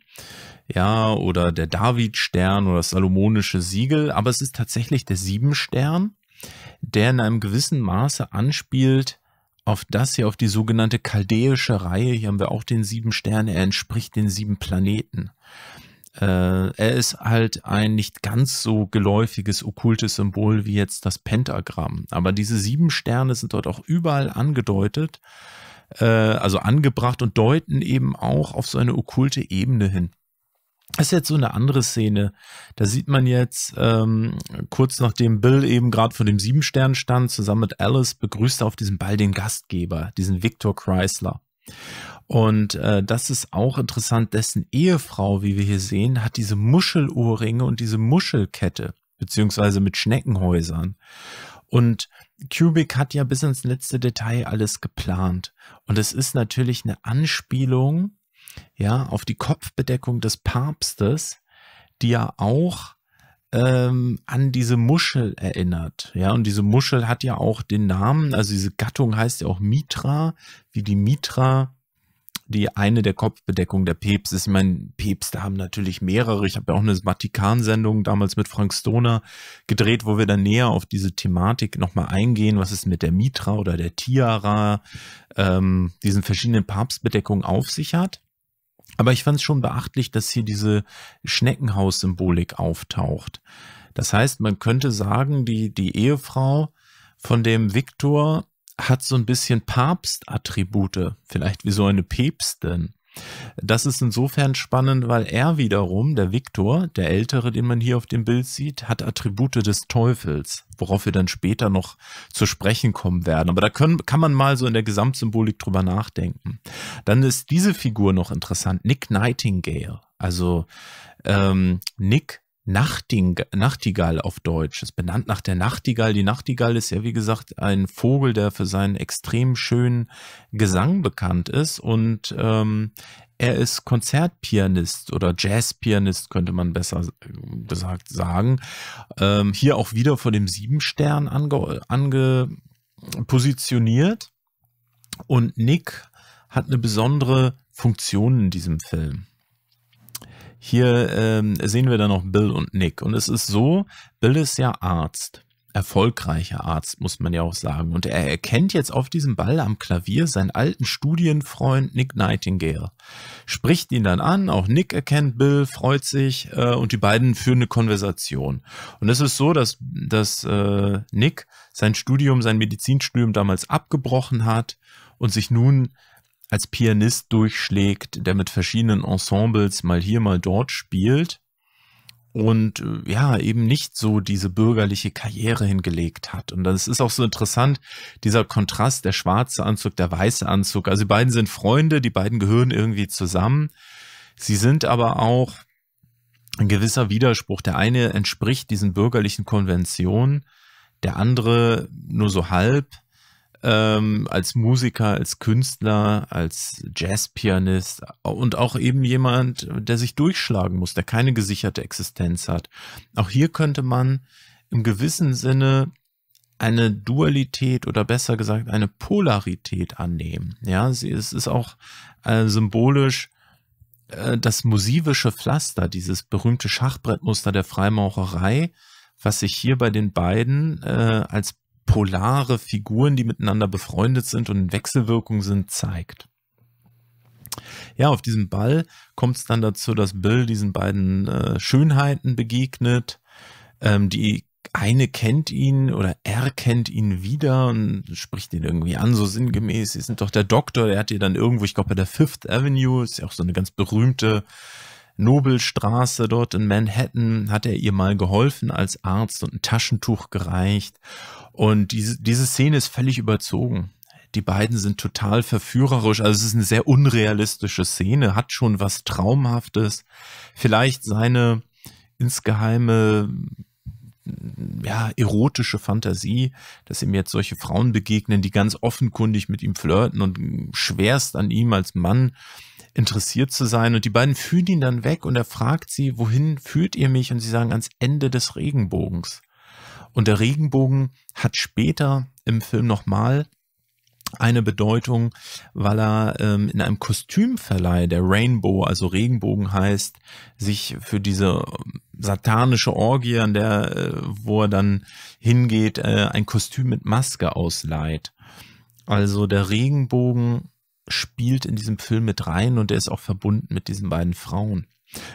Ja, oder der Davidstern oder das Salomonische Siegel. Aber es ist tatsächlich der Siebenstern, der in einem gewissen Maße anspielt auf das hier, auf die sogenannte chaldäische Reihe. Hier haben wir auch den Siebenstern. Er entspricht den sieben Planeten. Äh, er ist halt ein nicht ganz so geläufiges okkultes Symbol wie jetzt das Pentagramm. Aber diese sieben Sterne sind dort auch überall angedeutet äh, also angebracht und deuten eben auch auf so eine okkulte Ebene hin. Das ist jetzt so eine andere Szene. Da sieht man jetzt, ähm, kurz nachdem Bill eben gerade vor dem Siebenstern stand, zusammen mit Alice begrüßt er auf diesem Ball den Gastgeber, diesen Victor Chrysler. Und äh, das ist auch interessant, dessen Ehefrau, wie wir hier sehen, hat diese Muschelohrringe und diese Muschelkette, beziehungsweise mit Schneckenhäusern. Und Kubik hat ja bis ins letzte Detail alles geplant. Und es ist natürlich eine Anspielung, ja, auf die Kopfbedeckung des Papstes, die ja auch ähm, an diese Muschel erinnert. Ja, und diese Muschel hat ja auch den Namen, also diese Gattung heißt ja auch Mitra, wie die Mitra die eine der Kopfbedeckung der Päpste ist. Ich meine, Päpste haben natürlich mehrere. Ich habe ja auch eine Vatikan-Sendung damals mit Frank Stoner gedreht, wo wir dann näher auf diese Thematik nochmal eingehen. Was ist mit der Mitra oder der Tiara, ähm, diesen verschiedenen Papstbedeckungen auf sich hat? Aber ich fand es schon beachtlich, dass hier diese Schneckenhaus-Symbolik auftaucht. Das heißt, man könnte sagen, die, die Ehefrau von dem Viktor hat so ein bisschen Papstattribute, vielleicht wie so eine Päpstin. Das ist insofern spannend, weil er wiederum, der Viktor, der Ältere, den man hier auf dem Bild sieht, hat Attribute des Teufels, worauf wir dann später noch zu sprechen kommen werden. Aber da können, kann man mal so in der Gesamtsymbolik drüber nachdenken. Dann ist diese Figur noch interessant, Nick Nightingale. Also ähm, Nick Nachting Nachtigall auf Deutsch. Ist benannt nach der Nachtigall. Die Nachtigall ist ja, wie gesagt, ein Vogel, der für seinen extrem schönen Gesang bekannt ist. Und ähm, er ist Konzertpianist oder Jazzpianist, könnte man besser äh, gesagt sagen. Ähm, hier auch wieder vor dem Siebenstern ange, ange positioniert. Und Nick hat eine besondere Funktion in diesem Film. Hier ähm, sehen wir dann noch Bill und Nick. Und es ist so, Bill ist ja Arzt. Erfolgreicher Arzt, muss man ja auch sagen. Und er erkennt jetzt auf diesem Ball am Klavier seinen alten Studienfreund Nick Nightingale. Spricht ihn dann an, auch Nick erkennt Bill, freut sich äh, und die beiden führen eine Konversation. Und es ist so, dass, dass äh, Nick sein Studium, sein Medizinstudium damals abgebrochen hat und sich nun als Pianist durchschlägt, der mit verschiedenen Ensembles mal hier, mal dort spielt und äh, ja, eben nicht so diese bürgerliche Karriere hingelegt hat. Und das ist auch so interessant, dieser Kontrast, der schwarze Anzug, der weiße Anzug. Also die beiden sind Freunde, die beiden gehören irgendwie zusammen. Sie sind aber auch ein gewisser Widerspruch. Der eine entspricht diesen bürgerlichen Konventionen, der andere nur so halb ähm, als Musiker, als Künstler, als Jazzpianist und auch eben jemand, der sich durchschlagen muss, der keine gesicherte Existenz hat. Auch hier könnte man im gewissen Sinne eine Dualität oder besser gesagt eine Polarität annehmen. Ja, es ist auch äh, symbolisch äh, das musivische Pflaster, dieses berühmte Schachbrettmuster der Freimaucherei, was sich hier bei den beiden äh, als polare Figuren, die miteinander befreundet sind und in Wechselwirkung sind, zeigt. Ja, auf diesem Ball kommt es dann dazu, dass Bill diesen beiden äh, Schönheiten begegnet. Ähm, die eine kennt ihn oder er kennt ihn wieder und spricht ihn irgendwie an, so sinngemäß. Sie sind doch der Doktor, der hat ihr dann irgendwo, ich glaube, bei der Fifth Avenue, ist ja auch so eine ganz berühmte Nobelstraße dort in Manhattan hat er ihr mal geholfen als Arzt und ein Taschentuch gereicht. Und diese, diese Szene ist völlig überzogen. Die beiden sind total verführerisch. Also es ist eine sehr unrealistische Szene, hat schon was Traumhaftes. Vielleicht seine insgeheime ja, erotische Fantasie, dass ihm jetzt solche Frauen begegnen, die ganz offenkundig mit ihm flirten und schwerst an ihm als Mann interessiert zu sein. Und die beiden führen ihn dann weg und er fragt sie, wohin führt ihr mich? Und sie sagen, ans Ende des Regenbogens. Und der Regenbogen hat später im Film nochmal eine Bedeutung, weil er ähm, in einem Kostümverleih, der Rainbow, also Regenbogen heißt, sich für diese ähm, satanische Orgie, an der, äh, wo er dann hingeht, äh, ein Kostüm mit Maske ausleiht. Also der Regenbogen spielt in diesem Film mit rein und er ist auch verbunden mit diesen beiden Frauen.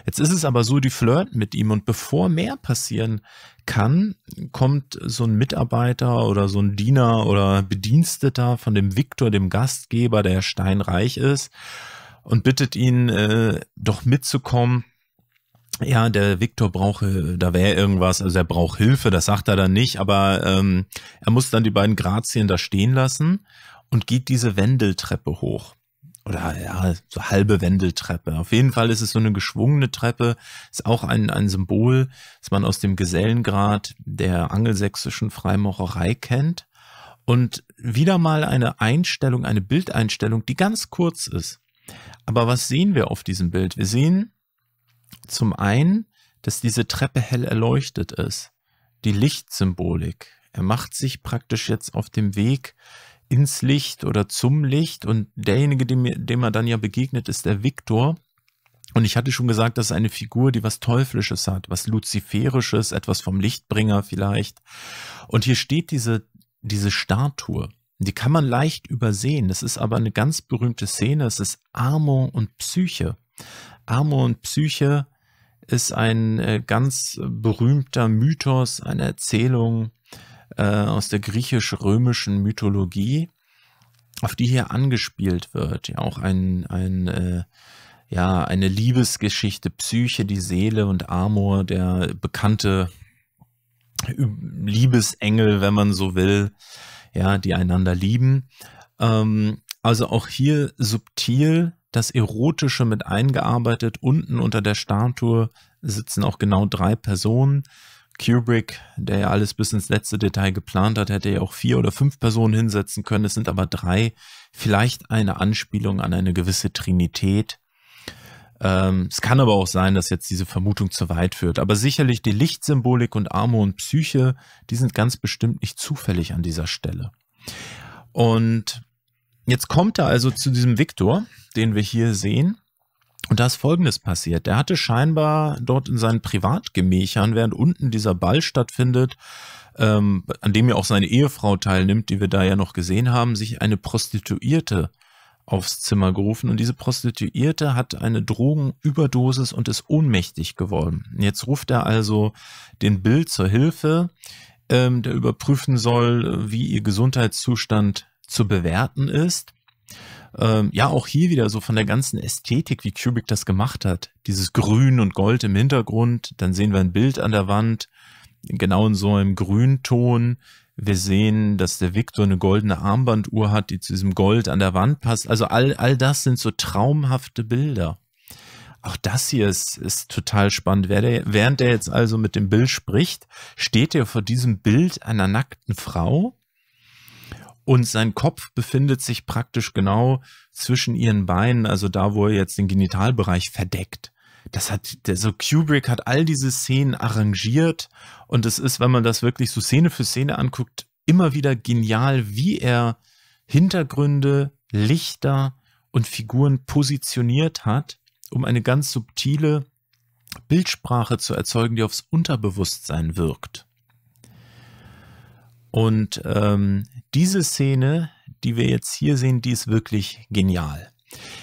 Jetzt ist es aber so, die flirten mit ihm und bevor mehr passieren kann, kommt so ein Mitarbeiter oder so ein Diener oder Bediensteter von dem Viktor, dem Gastgeber, der steinreich ist und bittet ihn äh, doch mitzukommen. Ja, der Viktor brauche, da wäre irgendwas, also er braucht Hilfe, das sagt er dann nicht, aber ähm, er muss dann die beiden Grazien da stehen lassen und geht diese Wendeltreppe hoch oder ja, so halbe Wendeltreppe. Auf jeden Fall ist es so eine geschwungene Treppe, ist auch ein, ein Symbol, das man aus dem Gesellengrad der angelsächsischen Freimaurerei kennt. Und wieder mal eine Einstellung, eine Bildeinstellung, die ganz kurz ist. Aber was sehen wir auf diesem Bild? Wir sehen zum einen, dass diese Treppe hell erleuchtet ist. Die Lichtsymbolik. Er macht sich praktisch jetzt auf dem Weg ins Licht oder zum Licht. Und derjenige, dem, dem er dann ja begegnet, ist der Viktor. Und ich hatte schon gesagt, das ist eine Figur, die was Teuflisches hat, was Luziferisches, etwas vom Lichtbringer vielleicht. Und hier steht diese, diese Statue. Die kann man leicht übersehen. Das ist aber eine ganz berühmte Szene. Es ist Amor und Psyche. Amor und Psyche ist ein äh, ganz berühmter Mythos, eine Erzählung äh, aus der griechisch-römischen Mythologie, auf die hier angespielt wird. Ja, auch ein, ein äh, ja, eine Liebesgeschichte, Psyche, die Seele und Amor, der bekannte Liebesengel, wenn man so will, ja, die einander lieben. Ähm, also auch hier subtil das Erotische mit eingearbeitet. Unten unter der Statue sitzen auch genau drei Personen. Kubrick, der ja alles bis ins letzte Detail geplant hat, hätte ja auch vier oder fünf Personen hinsetzen können. Es sind aber drei. Vielleicht eine Anspielung an eine gewisse Trinität. Ähm, es kann aber auch sein, dass jetzt diese Vermutung zu weit führt. Aber sicherlich die Lichtsymbolik und Arme und Psyche, die sind ganz bestimmt nicht zufällig an dieser Stelle. Und jetzt kommt er also zu diesem Viktor, den wir hier sehen. Und da ist Folgendes passiert. Er hatte scheinbar dort in seinen Privatgemächern, während unten dieser Ball stattfindet, ähm, an dem ja auch seine Ehefrau teilnimmt, die wir da ja noch gesehen haben, sich eine Prostituierte aufs Zimmer gerufen und diese Prostituierte hat eine Drogenüberdosis und ist ohnmächtig geworden. Jetzt ruft er also den Bild zur Hilfe, ähm, der überprüfen soll, wie ihr Gesundheitszustand zu bewerten ist. Ähm, ja, auch hier wieder so von der ganzen Ästhetik, wie Kubrick das gemacht hat. Dieses Grün und Gold im Hintergrund, dann sehen wir ein Bild an der Wand, genau in so einem Grünton. Wir sehen, dass der Victor eine goldene Armbanduhr hat, die zu diesem Gold an der Wand passt. Also all, all das sind so traumhafte Bilder. Auch das hier ist, ist total spannend. während er jetzt also mit dem Bild spricht, steht er vor diesem Bild einer nackten Frau und sein Kopf befindet sich praktisch genau zwischen ihren Beinen, also da, wo er jetzt den Genitalbereich verdeckt. Das hat, so Kubrick hat all diese Szenen arrangiert und es ist, wenn man das wirklich so Szene für Szene anguckt, immer wieder genial, wie er Hintergründe, Lichter und Figuren positioniert hat, um eine ganz subtile Bildsprache zu erzeugen, die aufs Unterbewusstsein wirkt. Und ähm, diese Szene, die wir jetzt hier sehen, die ist wirklich genial.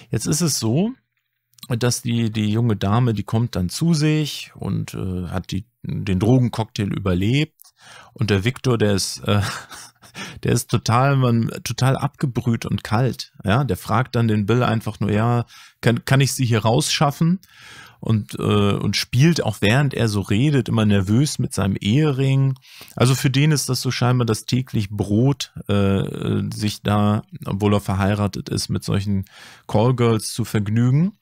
Jetzt ist es so, dass die, die junge Dame, die kommt dann zu sich und äh, hat die, den Drogencocktail überlebt. Und der Victor, der ist, äh, der ist total, man, total abgebrüht und kalt. Ja, der fragt dann den Bill einfach nur, ja, kann, kann ich sie hier rausschaffen? und, äh, und spielt auch während er so redet immer nervös mit seinem Ehering. Also für den ist das so scheinbar das täglich Brot, äh, sich da, obwohl er verheiratet ist, mit solchen Callgirls zu vergnügen.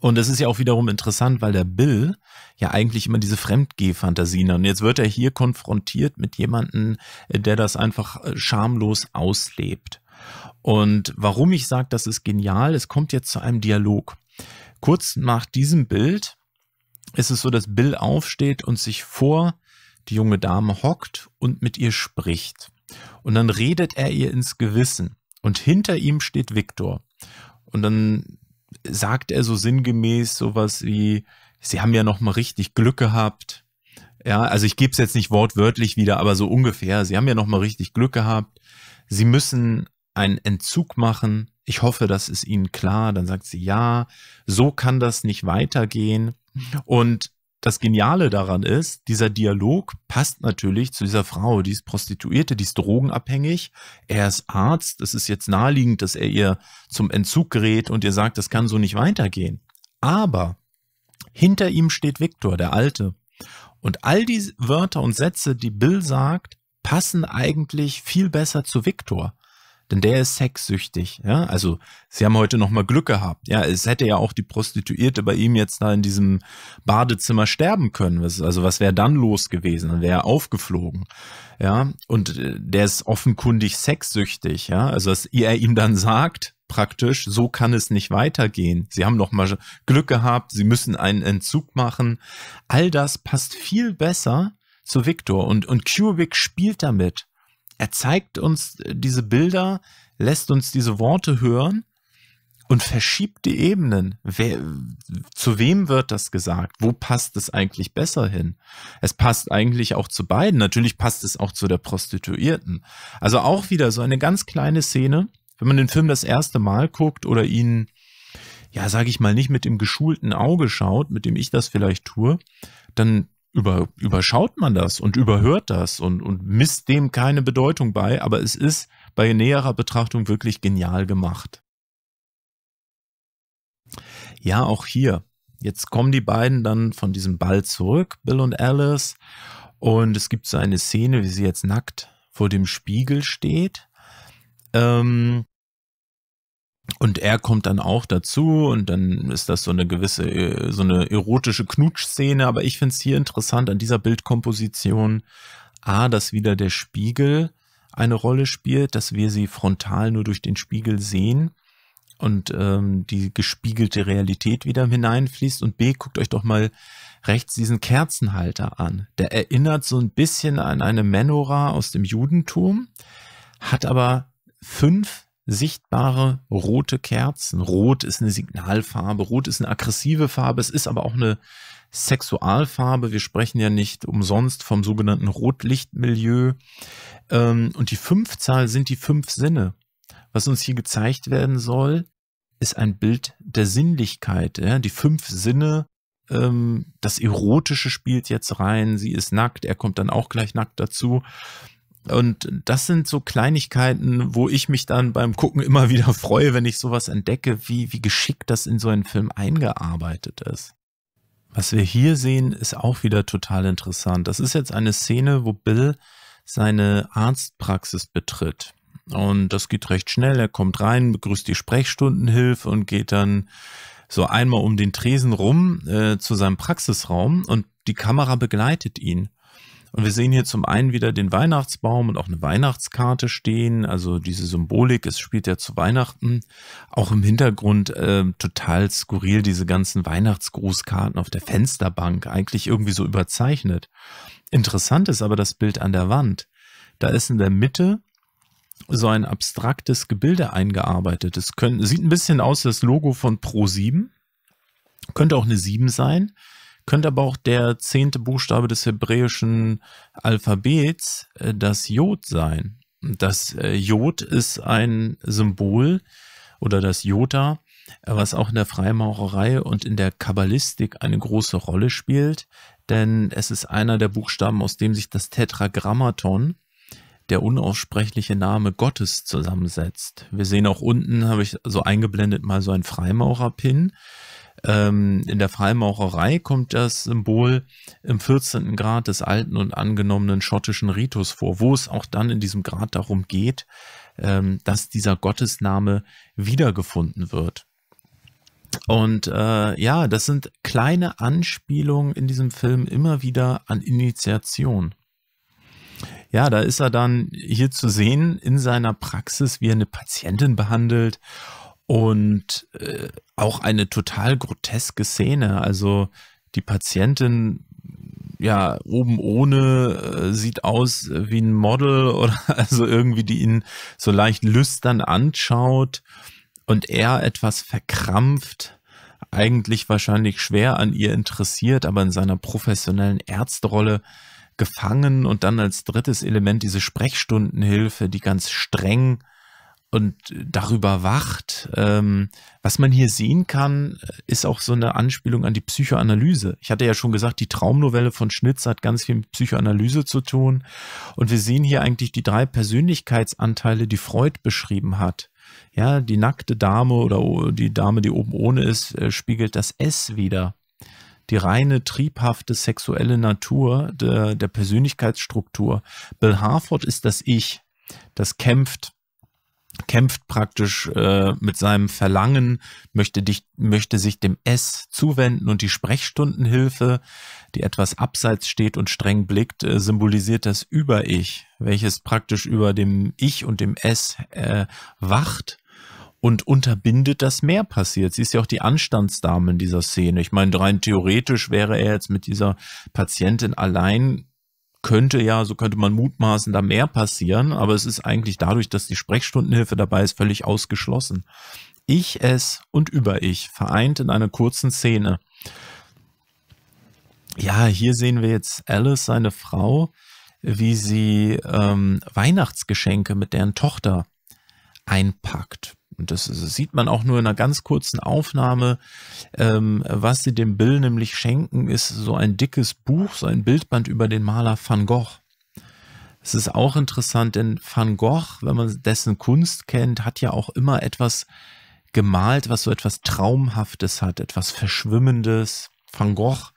Und das ist ja auch wiederum interessant, weil der Bill ja eigentlich immer diese Fremdgeh-Fantasien hat. Und jetzt wird er hier konfrontiert mit jemandem, äh, der das einfach äh, schamlos auslebt. Und warum ich sage, das ist genial, es kommt jetzt zu einem Dialog. Kurz nach diesem Bild ist es so, dass Bill aufsteht und sich vor die junge Dame hockt und mit ihr spricht. Und dann redet er ihr ins Gewissen. Und hinter ihm steht Viktor. Und dann sagt er so sinngemäß sowas wie, Sie haben ja nochmal richtig Glück gehabt. Ja, also ich gebe es jetzt nicht wortwörtlich wieder, aber so ungefähr. Sie haben ja nochmal richtig Glück gehabt. Sie müssen einen Entzug machen ich hoffe, das ist Ihnen klar. Dann sagt sie, ja, so kann das nicht weitergehen. Und das Geniale daran ist, dieser Dialog passt natürlich zu dieser Frau, die ist Prostituierte, die ist drogenabhängig, er ist Arzt, es ist jetzt naheliegend, dass er ihr zum Entzug gerät und ihr sagt, das kann so nicht weitergehen. Aber hinter ihm steht Viktor, der Alte. Und all die Wörter und Sätze, die Bill sagt, passen eigentlich viel besser zu Viktor denn der ist sexsüchtig. Ja, also sie haben heute noch mal Glück gehabt. Ja, es hätte ja auch die Prostituierte bei ihm jetzt da in diesem Badezimmer sterben können. Also was wäre dann los gewesen? Dann wäre er aufgeflogen. Ja, und äh, der ist offenkundig sexsüchtig. Ja, also dass er ihm dann sagt, praktisch, so kann es nicht weitergehen. Sie haben noch mal Glück gehabt. Sie müssen einen Entzug machen. All das passt viel besser zu Victor und und Kubik spielt damit. Er zeigt uns diese Bilder, lässt uns diese Worte hören und verschiebt die Ebenen. Wer, zu wem wird das gesagt? Wo passt es eigentlich besser hin? Es passt eigentlich auch zu beiden. Natürlich passt es auch zu der Prostituierten. Also auch wieder so eine ganz kleine Szene, wenn man den Film das erste Mal guckt oder ihn, ja, sage ich mal, nicht mit dem geschulten Auge schaut, mit dem ich das vielleicht tue, dann über, überschaut man das und überhört das und, und misst dem keine Bedeutung bei, aber es ist bei näherer Betrachtung wirklich genial gemacht. Ja, auch hier. Jetzt kommen die beiden dann von diesem Ball zurück, Bill und Alice. Und es gibt so eine Szene, wie sie jetzt nackt vor dem Spiegel steht. Ähm, und er kommt dann auch dazu und dann ist das so eine gewisse, äh, so eine erotische Knutschszene. Aber ich finde es hier interessant an dieser Bildkomposition, a, dass wieder der Spiegel eine Rolle spielt, dass wir sie frontal nur durch den Spiegel sehen und ähm, die gespiegelte Realität wieder hineinfließt. Und B, guckt euch doch mal rechts diesen Kerzenhalter an. Der erinnert so ein bisschen an eine Menora aus dem Judentum, hat aber fünf sichtbare rote Kerzen. Rot ist eine Signalfarbe, rot ist eine aggressive Farbe, es ist aber auch eine Sexualfarbe. Wir sprechen ja nicht umsonst vom sogenannten Rotlichtmilieu. Ähm, und die Fünfzahl sind die fünf Sinne. Was uns hier gezeigt werden soll, ist ein Bild der Sinnlichkeit. Die fünf Sinne, ähm, das Erotische spielt jetzt rein, sie ist nackt, er kommt dann auch gleich nackt dazu. Und das sind so Kleinigkeiten, wo ich mich dann beim Gucken immer wieder freue, wenn ich sowas entdecke, wie, wie geschickt das in so einen Film eingearbeitet ist. Was wir hier sehen, ist auch wieder total interessant. Das ist jetzt eine Szene, wo Bill seine Arztpraxis betritt. Und das geht recht schnell. Er kommt rein, begrüßt die Sprechstundenhilfe und geht dann so einmal um den Tresen rum äh, zu seinem Praxisraum und die Kamera begleitet ihn. Und wir sehen hier zum einen wieder den Weihnachtsbaum und auch eine Weihnachtskarte stehen. Also diese Symbolik, es spielt ja zu Weihnachten. Auch im Hintergrund äh, total skurril, diese ganzen Weihnachtsgrußkarten auf der Fensterbank, eigentlich irgendwie so überzeichnet. Interessant ist aber das Bild an der Wand. Da ist in der Mitte so ein abstraktes Gebilde eingearbeitet. Es sieht ein bisschen aus wie das Logo von Pro7. Könnte auch eine 7 sein. Könnte aber auch der zehnte Buchstabe des hebräischen Alphabets äh, das Jod sein. Das äh, Jod ist ein Symbol oder das Jota, äh, was auch in der Freimaurerei und in der Kabbalistik eine große Rolle spielt, denn es ist einer der Buchstaben, aus dem sich das Tetragrammaton, der unaussprechliche Name Gottes, zusammensetzt. Wir sehen auch unten, habe ich so eingeblendet, mal so ein Freimaurer-Pin. Ähm, in der Freimaurerei kommt das Symbol im 14. Grad des alten und angenommenen schottischen Ritus vor, wo es auch dann in diesem Grad darum geht, ähm, dass dieser Gottesname wiedergefunden wird. Und äh, ja, das sind kleine Anspielungen in diesem Film immer wieder an Initiation. Ja, da ist er dann hier zu sehen in seiner Praxis, wie er eine Patientin behandelt und äh, auch eine total groteske Szene. Also die Patientin, ja, oben ohne, äh, sieht aus wie ein Model oder also irgendwie, die ihn so leicht lüstern anschaut und er etwas verkrampft, eigentlich wahrscheinlich schwer an ihr interessiert, aber in seiner professionellen Ärzterolle gefangen und dann als drittes Element diese Sprechstundenhilfe, die ganz streng und darüber wacht. Ähm, was man hier sehen kann, ist auch so eine Anspielung an die Psychoanalyse. Ich hatte ja schon gesagt, die Traumnovelle von Schnitz hat ganz viel mit Psychoanalyse zu tun. Und wir sehen hier eigentlich die drei Persönlichkeitsanteile, die Freud beschrieben hat. Ja, die nackte Dame oder die Dame, die oben ohne ist, äh, spiegelt das S wieder. Die reine triebhafte sexuelle Natur der, der Persönlichkeitsstruktur. Bill Harford ist das Ich, das kämpft, kämpft praktisch äh, mit seinem Verlangen, möchte, dich, möchte sich dem S zuwenden und die Sprechstundenhilfe, die etwas abseits steht und streng blickt, äh, symbolisiert das Über-Ich, welches praktisch über dem Ich und dem S äh, wacht und unterbindet, dass mehr passiert. Sie ist ja auch die Anstandsdame in dieser Szene. Ich meine, rein theoretisch wäre er jetzt mit dieser Patientin allein könnte ja, so könnte man mutmaßen, da mehr passieren, aber es ist eigentlich dadurch, dass die Sprechstundenhilfe dabei ist, völlig ausgeschlossen. Ich, es und über ich vereint in einer kurzen Szene. Ja, hier sehen wir jetzt Alice, seine Frau, wie sie ähm, Weihnachtsgeschenke mit deren Tochter einpackt und das sieht man auch nur in einer ganz kurzen Aufnahme, ähm, was sie dem Bill nämlich schenken, ist so ein dickes Buch, so ein Bildband über den Maler Van Gogh. Es ist auch interessant, denn Van Gogh, wenn man dessen Kunst kennt, hat ja auch immer etwas gemalt, was so etwas Traumhaftes hat, etwas Verschwimmendes. Van Gogh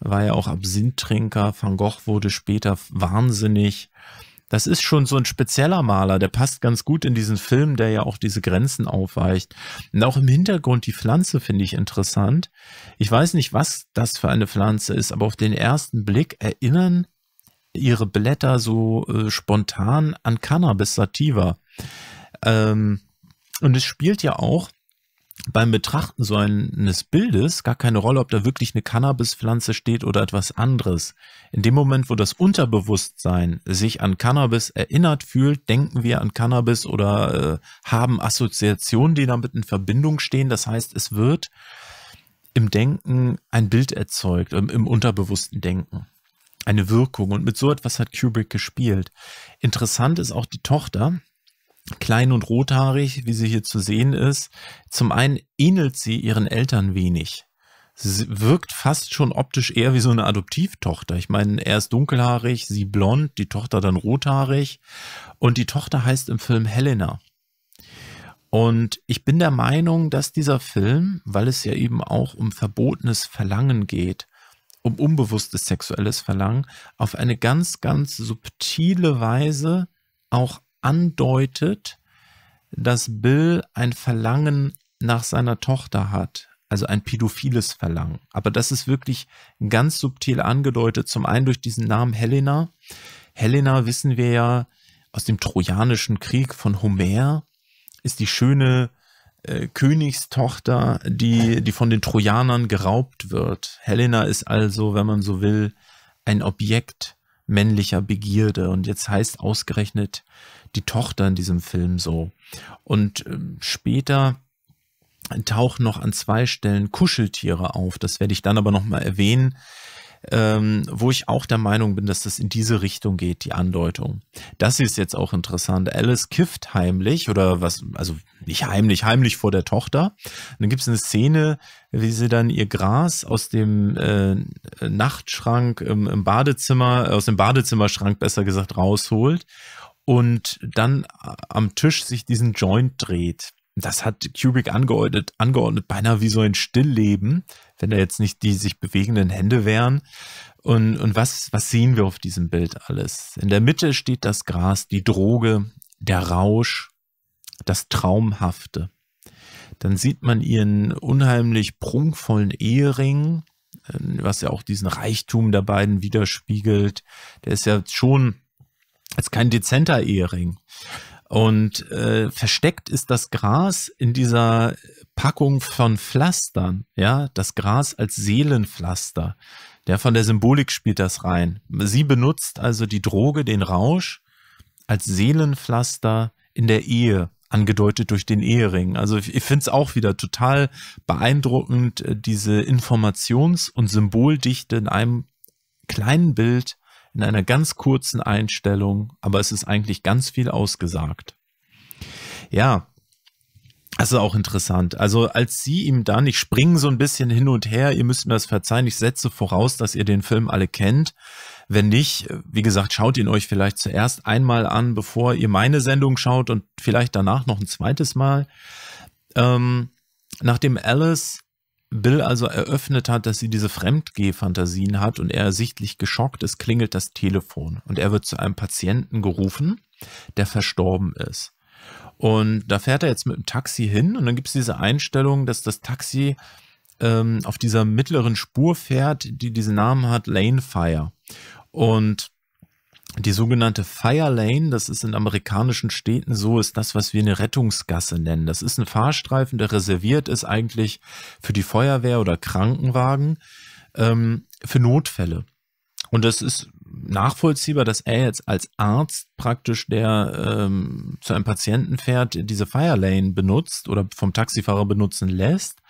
war ja auch Absinthtrinker, Van Gogh wurde später wahnsinnig das ist schon so ein spezieller Maler, der passt ganz gut in diesen Film, der ja auch diese Grenzen aufweicht. Und auch im Hintergrund die Pflanze finde ich interessant. Ich weiß nicht, was das für eine Pflanze ist, aber auf den ersten Blick erinnern ihre Blätter so äh, spontan an Cannabis sativa. Ähm, und es spielt ja auch beim Betrachten so eines Bildes gar keine Rolle, ob da wirklich eine Cannabispflanze steht oder etwas anderes. In dem Moment, wo das Unterbewusstsein sich an Cannabis erinnert fühlt, denken wir an Cannabis oder äh, haben Assoziationen, die damit in Verbindung stehen. Das heißt, es wird im Denken ein Bild erzeugt, im, im unterbewussten Denken. Eine Wirkung. Und mit so etwas hat Kubrick gespielt. Interessant ist auch die Tochter, klein und rothaarig, wie sie hier zu sehen ist. Zum einen ähnelt sie ihren Eltern wenig. Sie wirkt fast schon optisch eher wie so eine Adoptivtochter. Ich meine, er ist dunkelhaarig, sie blond, die Tochter dann rothaarig. Und die Tochter heißt im Film Helena. Und ich bin der Meinung, dass dieser Film, weil es ja eben auch um verbotenes Verlangen geht, um unbewusstes sexuelles Verlangen, auf eine ganz, ganz subtile Weise auch andeutet, dass Bill ein Verlangen nach seiner Tochter hat, also ein pädophiles Verlangen. Aber das ist wirklich ganz subtil angedeutet, zum einen durch diesen Namen Helena. Helena wissen wir ja aus dem Trojanischen Krieg von Homer, ist die schöne äh, Königstochter, die, die von den Trojanern geraubt wird. Helena ist also, wenn man so will, ein Objekt männlicher Begierde. Und jetzt heißt ausgerechnet die Tochter in diesem Film so. Und ähm, später tauchen noch an zwei Stellen Kuscheltiere auf. Das werde ich dann aber nochmal erwähnen, ähm, wo ich auch der Meinung bin, dass das in diese Richtung geht, die Andeutung. Das ist jetzt auch interessant. Alice kifft heimlich oder was, also nicht heimlich, heimlich vor der Tochter. Und dann gibt es eine Szene, wie sie dann ihr Gras aus dem äh, Nachtschrank im, im Badezimmer, aus dem Badezimmerschrank besser gesagt, rausholt und dann äh, am Tisch sich diesen Joint dreht. Das hat Kubik angeordnet, angeordnet, beinahe wie so ein Stillleben, wenn da jetzt nicht die sich bewegenden Hände wären. Und, und was, was sehen wir auf diesem Bild alles? In der Mitte steht das Gras, die Droge, der Rausch, das Traumhafte. Dann sieht man ihren unheimlich prunkvollen Ehering, äh, was ja auch diesen Reichtum der beiden widerspiegelt. Der ist ja schon ist kein dezenter Ehering. Und äh, versteckt ist das Gras in dieser Packung von Pflastern, ja, das Gras als Seelenpflaster. Der von der Symbolik spielt das rein. Sie benutzt also die Droge, den Rausch, als Seelenpflaster in der Ehe, angedeutet durch den Ehering. Also ich, ich finde es auch wieder total beeindruckend, äh, diese Informations- und Symboldichte in einem kleinen Bild in einer ganz kurzen Einstellung, aber es ist eigentlich ganz viel ausgesagt. Ja, das ist auch interessant. Also als sie ihm dann, ich springe so ein bisschen hin und her, ihr müsst mir das verzeihen, ich setze voraus, dass ihr den Film alle kennt. Wenn nicht, wie gesagt, schaut ihn euch vielleicht zuerst einmal an, bevor ihr meine Sendung schaut und vielleicht danach noch ein zweites Mal. Ähm, nachdem Alice Bill also eröffnet hat, dass sie diese Fremdgeh-Fantasien hat und er sichtlich geschockt ist, klingelt das Telefon und er wird zu einem Patienten gerufen, der verstorben ist. Und da fährt er jetzt mit dem Taxi hin und dann gibt es diese Einstellung, dass das Taxi ähm, auf dieser mittleren Spur fährt, die diesen Namen hat, Lane Fire. Und die sogenannte Fire Lane, das ist in amerikanischen Städten so, ist das, was wir eine Rettungsgasse nennen. Das ist ein Fahrstreifen, der reserviert ist eigentlich für die Feuerwehr oder Krankenwagen, ähm, für Notfälle. Und das ist nachvollziehbar, dass er jetzt als Arzt praktisch, der ähm, zu einem Patienten fährt, diese Fire Lane benutzt oder vom Taxifahrer benutzen lässt.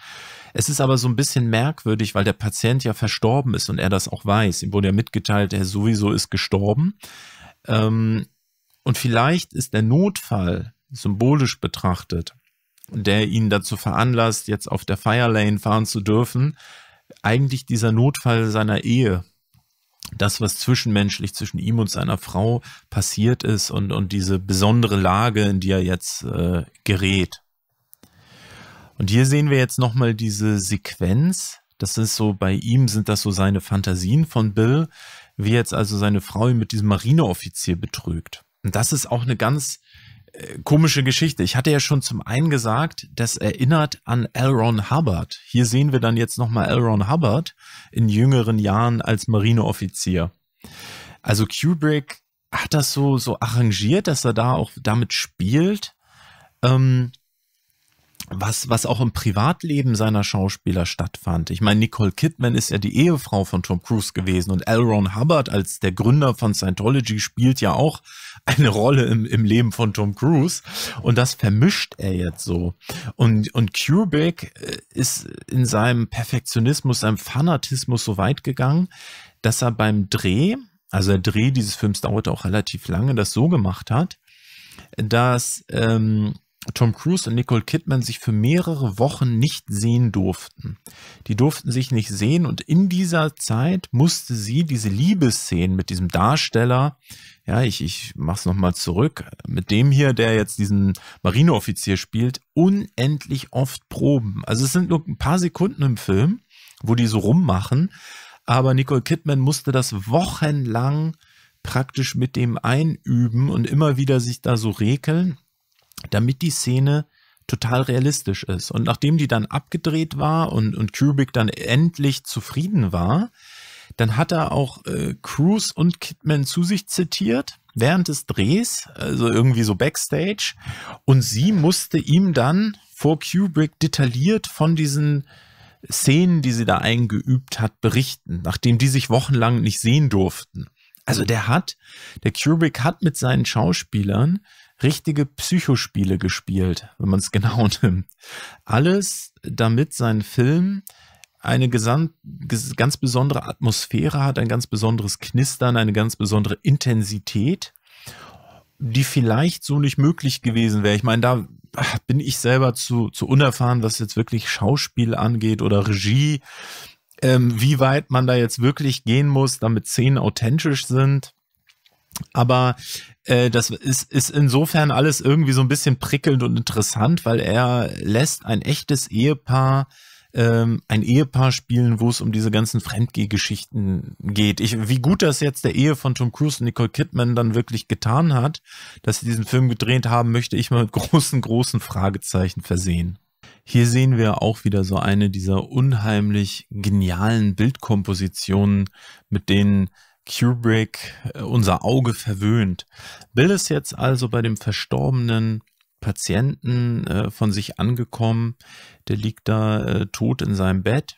Es ist aber so ein bisschen merkwürdig, weil der Patient ja verstorben ist und er das auch weiß. Ihm wurde ja mitgeteilt, er sowieso ist gestorben. Ähm, und vielleicht ist der Notfall symbolisch betrachtet, der ihn dazu veranlasst, jetzt auf der Firelane fahren zu dürfen, eigentlich dieser Notfall seiner Ehe. Das, was zwischenmenschlich zwischen ihm und seiner Frau passiert ist und, und diese besondere Lage, in die er jetzt äh, gerät. Und hier sehen wir jetzt nochmal diese Sequenz. Das ist so, bei ihm sind das so seine Fantasien von Bill, wie jetzt also seine Frau ihn mit diesem Marineoffizier betrügt. Und das ist auch eine ganz äh, komische Geschichte. Ich hatte ja schon zum einen gesagt, das erinnert an L. Ron Hubbard. Hier sehen wir dann jetzt nochmal L. Ron Hubbard in jüngeren Jahren als Marineoffizier. Also Kubrick hat das so, so arrangiert, dass er da auch damit spielt. Ähm, was, was auch im Privatleben seiner Schauspieler stattfand. Ich meine, Nicole Kidman ist ja die Ehefrau von Tom Cruise gewesen und L. Ron Hubbard als der Gründer von Scientology spielt ja auch eine Rolle im, im Leben von Tom Cruise und das vermischt er jetzt so. Und, und Kubrick äh, ist in seinem Perfektionismus, seinem Fanatismus so weit gegangen, dass er beim Dreh, also der Dreh dieses Films dauerte auch relativ lange, das so gemacht hat, dass... Ähm, Tom Cruise und Nicole Kidman sich für mehrere Wochen nicht sehen durften. Die durften sich nicht sehen und in dieser Zeit musste sie diese Liebesszenen mit diesem Darsteller, ja, ich, ich mach's nochmal zurück, mit dem hier, der jetzt diesen Marineoffizier spielt, unendlich oft proben. Also es sind nur ein paar Sekunden im Film, wo die so rummachen, aber Nicole Kidman musste das wochenlang praktisch mit dem einüben und immer wieder sich da so rekeln damit die Szene total realistisch ist. Und nachdem die dann abgedreht war und, und Kubrick dann endlich zufrieden war, dann hat er auch äh, Cruise und Kidman zu sich zitiert während des Drehs, also irgendwie so backstage. Und sie musste ihm dann vor Kubrick detailliert von diesen Szenen, die sie da eingeübt hat, berichten, nachdem die sich wochenlang nicht sehen durften. Also der hat, der Kubrick hat mit seinen Schauspielern richtige Psychospiele gespielt, wenn man es genau nimmt. Alles, damit sein Film eine gesamt, ganz besondere Atmosphäre hat, ein ganz besonderes Knistern, eine ganz besondere Intensität, die vielleicht so nicht möglich gewesen wäre. Ich meine, da bin ich selber zu, zu unerfahren, was jetzt wirklich Schauspiel angeht oder Regie, ähm, wie weit man da jetzt wirklich gehen muss, damit Szenen authentisch sind. Aber äh, das ist, ist insofern alles irgendwie so ein bisschen prickelnd und interessant, weil er lässt ein echtes Ehepaar ähm, ein Ehepaar spielen, wo es um diese ganzen Fremdgeh-Geschichten geht. Ich, wie gut das jetzt der Ehe von Tom Cruise und Nicole Kidman dann wirklich getan hat, dass sie diesen Film gedreht haben, möchte ich mal mit großen, großen Fragezeichen versehen. Hier sehen wir auch wieder so eine dieser unheimlich genialen Bildkompositionen, mit denen Kubrick äh, unser Auge verwöhnt. Bill ist jetzt also bei dem verstorbenen Patienten äh, von sich angekommen. Der liegt da äh, tot in seinem Bett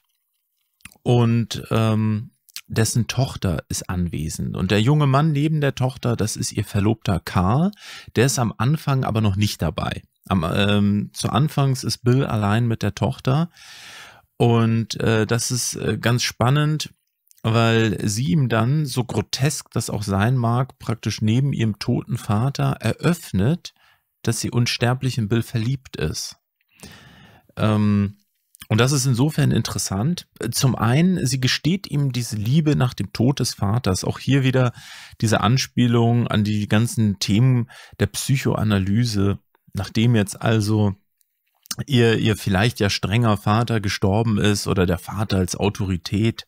und ähm, dessen Tochter ist anwesend. Und der junge Mann neben der Tochter, das ist ihr Verlobter Karl, der ist am Anfang aber noch nicht dabei. Am, ähm, zu Anfangs ist Bill allein mit der Tochter. Und äh, das ist äh, ganz spannend weil sie ihm dann, so grotesk das auch sein mag, praktisch neben ihrem toten Vater eröffnet, dass sie unsterblich in Bill verliebt ist. Ähm, und das ist insofern interessant. Zum einen, sie gesteht ihm diese Liebe nach dem Tod des Vaters. Auch hier wieder diese Anspielung an die ganzen Themen der Psychoanalyse, nachdem jetzt also ihr, ihr vielleicht ja strenger Vater gestorben ist oder der Vater als Autorität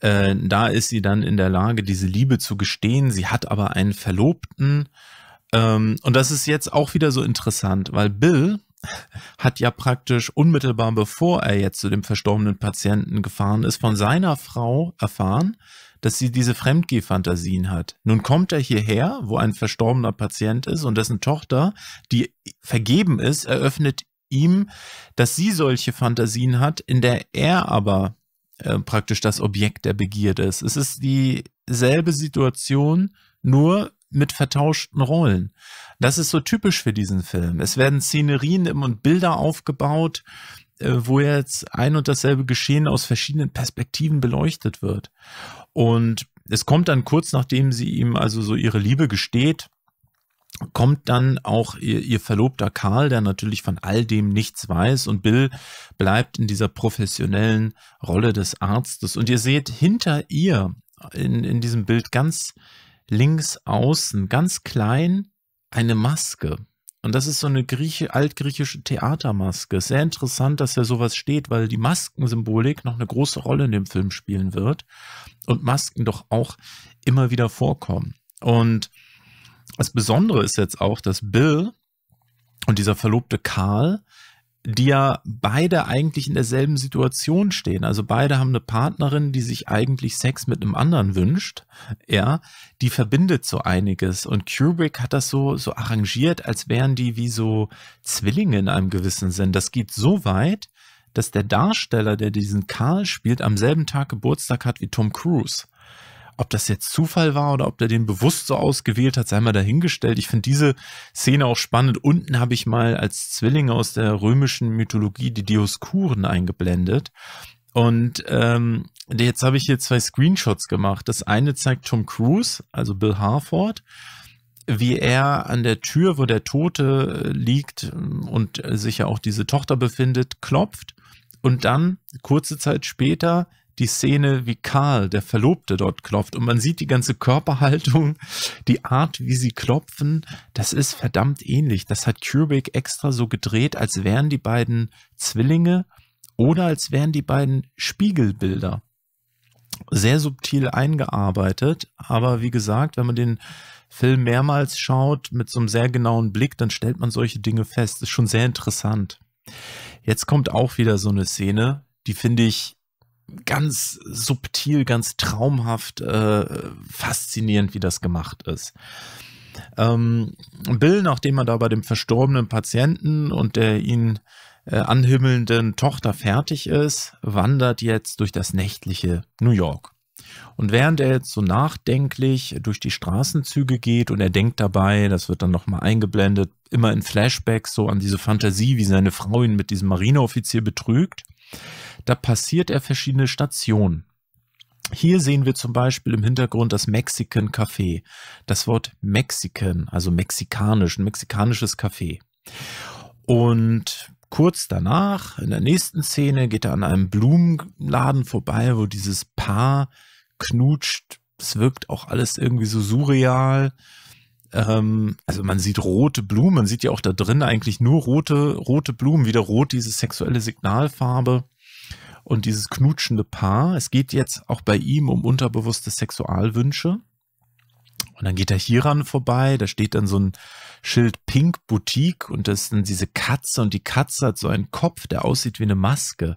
äh, da ist sie dann in der Lage, diese Liebe zu gestehen. Sie hat aber einen Verlobten. Ähm, und das ist jetzt auch wieder so interessant, weil Bill hat ja praktisch unmittelbar bevor er jetzt zu dem verstorbenen Patienten gefahren ist, von seiner Frau erfahren, dass sie diese Fremdgehfantasien hat. Nun kommt er hierher, wo ein verstorbener Patient ist und dessen Tochter, die vergeben ist, eröffnet ihm, dass sie solche Fantasien hat, in der er aber äh, praktisch das Objekt der Begierde ist. Es ist dieselbe Situation, nur mit vertauschten Rollen. Das ist so typisch für diesen Film. Es werden Szenerien und Bilder aufgebaut, äh, wo jetzt ein und dasselbe Geschehen aus verschiedenen Perspektiven beleuchtet wird. Und es kommt dann kurz nachdem sie ihm also so ihre Liebe gesteht, kommt dann auch ihr, ihr, Verlobter Karl, der natürlich von all dem nichts weiß und Bill bleibt in dieser professionellen Rolle des Arztes. Und ihr seht hinter ihr in, in diesem Bild ganz links außen, ganz klein, eine Maske. Und das ist so eine Grieche, altgriechische Theatermaske. Sehr interessant, dass ja sowas steht, weil die Maskensymbolik noch eine große Rolle in dem Film spielen wird und Masken doch auch immer wieder vorkommen. Und das Besondere ist jetzt auch, dass Bill und dieser verlobte Karl, die ja beide eigentlich in derselben Situation stehen. Also beide haben eine Partnerin, die sich eigentlich Sex mit einem anderen wünscht. Ja, die verbindet so einiges. Und Kubrick hat das so, so arrangiert, als wären die wie so Zwillinge in einem gewissen Sinn. Das geht so weit, dass der Darsteller, der diesen Karl spielt, am selben Tag Geburtstag hat wie Tom Cruise. Ob das jetzt Zufall war oder ob der den bewusst so ausgewählt hat, sei mal dahingestellt. Ich finde diese Szene auch spannend. Unten habe ich mal als Zwilling aus der römischen Mythologie die Dioskuren eingeblendet. Und ähm, jetzt habe ich hier zwei Screenshots gemacht. Das eine zeigt Tom Cruise, also Bill Harford, wie er an der Tür, wo der Tote äh, liegt äh, und äh, sich ja auch diese Tochter befindet, klopft. Und dann, kurze Zeit später, die Szene, wie Karl, der Verlobte, dort klopft. Und man sieht die ganze Körperhaltung, die Art, wie sie klopfen, das ist verdammt ähnlich. Das hat Kubrick extra so gedreht, als wären die beiden Zwillinge oder als wären die beiden Spiegelbilder. Sehr subtil eingearbeitet, aber wie gesagt, wenn man den Film mehrmals schaut mit so einem sehr genauen Blick, dann stellt man solche Dinge fest. Ist schon sehr interessant. Jetzt kommt auch wieder so eine Szene, die finde ich ganz subtil, ganz traumhaft, äh, faszinierend, wie das gemacht ist. Ähm, Bill, nachdem er da bei dem verstorbenen Patienten und der ihn äh, anhimmelnden Tochter fertig ist, wandert jetzt durch das nächtliche New York. Und während er jetzt so nachdenklich durch die Straßenzüge geht und er denkt dabei, das wird dann nochmal eingeblendet, immer in Flashbacks so an diese Fantasie, wie seine Frau ihn mit diesem Marineoffizier betrügt, da passiert er verschiedene Stationen. Hier sehen wir zum Beispiel im Hintergrund das Mexican Café. Das Wort Mexican, also mexikanisch, ein mexikanisches Café. Und kurz danach, in der nächsten Szene, geht er an einem Blumenladen vorbei, wo dieses Paar knutscht. Es wirkt auch alles irgendwie so surreal ähm, also man sieht rote Blumen, man sieht ja auch da drin eigentlich nur rote, rote Blumen, wieder rot, diese sexuelle Signalfarbe und dieses knutschende Paar. Es geht jetzt auch bei ihm um unterbewusste Sexualwünsche. Und dann geht er hier ran vorbei, da steht dann so ein Schild Pink Boutique und das ist dann diese Katze und die Katze hat so einen Kopf, der aussieht wie eine Maske.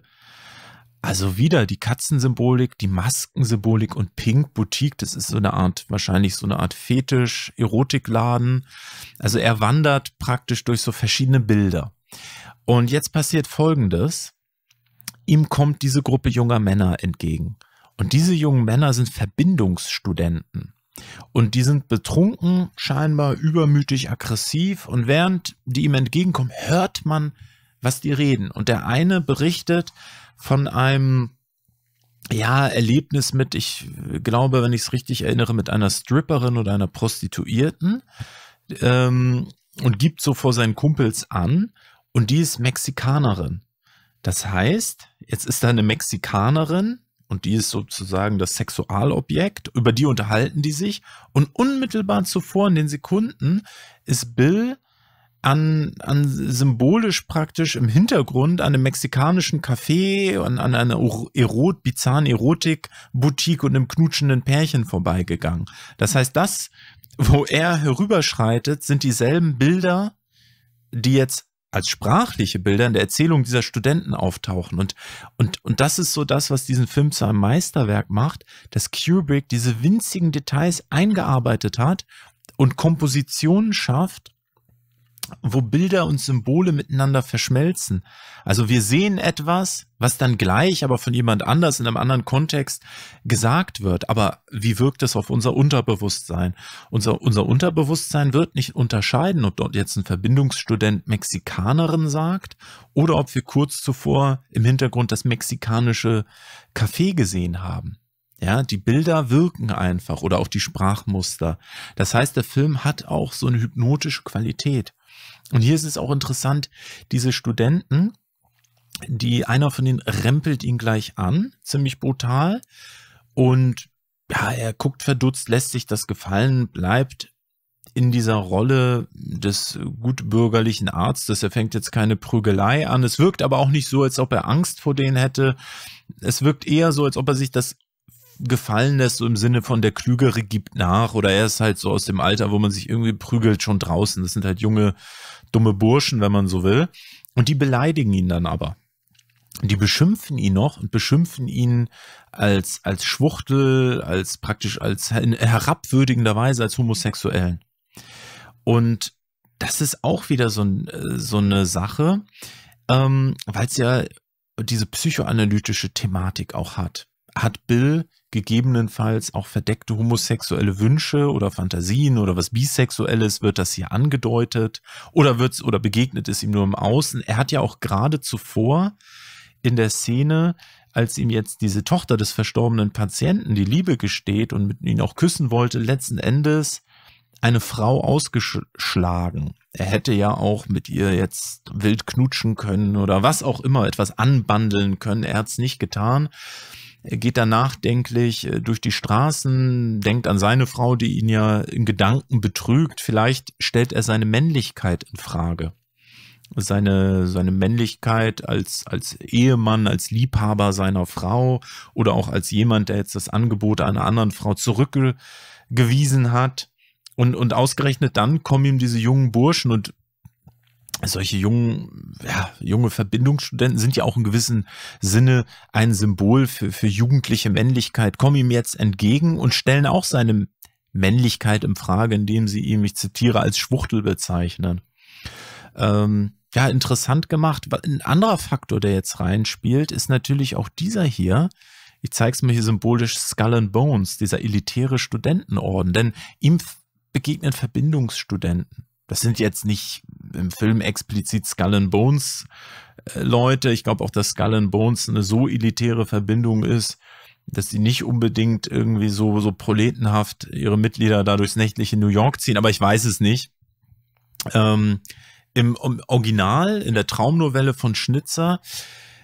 Also wieder die Katzensymbolik, die Maskensymbolik und Pink Boutique, das ist so eine Art, wahrscheinlich so eine Art Fetisch, Erotikladen. Also er wandert praktisch durch so verschiedene Bilder. Und jetzt passiert Folgendes ihm kommt diese Gruppe junger Männer entgegen. Und diese jungen Männer sind Verbindungsstudenten. Und die sind betrunken, scheinbar übermütig aggressiv. Und während die ihm entgegenkommen, hört man, was die reden. Und der eine berichtet von einem ja, Erlebnis mit, ich glaube, wenn ich es richtig erinnere, mit einer Stripperin oder einer Prostituierten ähm, und gibt so vor seinen Kumpels an und die ist Mexikanerin. Das heißt, Jetzt ist da eine Mexikanerin und die ist sozusagen das Sexualobjekt. Über die unterhalten die sich. Und unmittelbar zuvor in den Sekunden ist Bill an, an symbolisch praktisch im Hintergrund an einem mexikanischen Café und an einer erot, bizarren Erotik-Boutique und einem knutschenden Pärchen vorbeigegangen. Das heißt, das, wo er herüberschreitet, sind dieselben Bilder, die jetzt als sprachliche Bilder in der Erzählung dieser Studenten auftauchen. Und, und, und das ist so das, was diesen Film zu einem Meisterwerk macht, dass Kubrick diese winzigen Details eingearbeitet hat und Kompositionen schafft, wo Bilder und Symbole miteinander verschmelzen. Also wir sehen etwas, was dann gleich, aber von jemand anders in einem anderen Kontext gesagt wird. Aber wie wirkt es auf unser Unterbewusstsein? Unser, unser Unterbewusstsein wird nicht unterscheiden, ob dort jetzt ein Verbindungsstudent Mexikanerin sagt oder ob wir kurz zuvor im Hintergrund das mexikanische Café gesehen haben. Ja, die Bilder wirken einfach oder auch die Sprachmuster. Das heißt, der Film hat auch so eine hypnotische Qualität. Und hier ist es auch interessant, diese Studenten, die einer von denen rempelt ihn gleich an, ziemlich brutal. Und ja, er guckt verdutzt, lässt sich das gefallen, bleibt in dieser Rolle des gutbürgerlichen Arztes. Er fängt jetzt keine Prügelei an. Es wirkt aber auch nicht so, als ob er Angst vor denen hätte. Es wirkt eher so, als ob er sich das gefallen lässt, so im Sinne von der Klügere gibt nach oder er ist halt so aus dem Alter, wo man sich irgendwie prügelt schon draußen. Das sind halt junge dumme Burschen, wenn man so will. Und die beleidigen ihn dann aber. Die beschimpfen ihn noch und beschimpfen ihn als, als Schwuchtel, als praktisch als in herabwürdigender Weise als Homosexuellen. Und das ist auch wieder so, äh, so eine Sache, ähm, weil es ja diese psychoanalytische Thematik auch hat hat Bill gegebenenfalls auch verdeckte homosexuelle Wünsche oder Fantasien oder was bisexuelles wird das hier angedeutet oder wird's oder begegnet es ihm nur im Außen. Er hat ja auch gerade zuvor in der Szene, als ihm jetzt diese Tochter des verstorbenen Patienten die Liebe gesteht und mit ihn auch küssen wollte, letzten Endes eine Frau ausgeschlagen. Er hätte ja auch mit ihr jetzt wild knutschen können oder was auch immer, etwas anbandeln können. Er hat's nicht getan. Er geht dann nachdenklich äh, durch die Straßen, denkt an seine Frau, die ihn ja in Gedanken betrügt. Vielleicht stellt er seine Männlichkeit in Frage. Seine, seine Männlichkeit als, als Ehemann, als Liebhaber seiner Frau oder auch als jemand, der jetzt das Angebot einer anderen Frau zurückgewiesen hat. Und, und ausgerechnet dann kommen ihm diese jungen Burschen und solche jungen, ja, junge Verbindungsstudenten sind ja auch in gewissem Sinne ein Symbol für, für jugendliche Männlichkeit, kommen ihm jetzt entgegen und stellen auch seine Männlichkeit in Frage, indem sie ihn, ich zitiere, als Schwuchtel bezeichnen. Ähm, ja, interessant gemacht. Ein anderer Faktor, der jetzt reinspielt, ist natürlich auch dieser hier. Ich zeige es mir hier symbolisch, Skull and Bones, dieser elitäre Studentenorden, denn ihm begegnen Verbindungsstudenten das sind jetzt nicht im Film explizit Skull and Bones äh, Leute. Ich glaube auch, dass Skull and Bones eine so elitäre Verbindung ist, dass die nicht unbedingt irgendwie so, so proletenhaft ihre Mitglieder da durchs nächtliche New York ziehen, aber ich weiß es nicht. Ähm, im, Original, in der Traumnovelle von Schnitzer,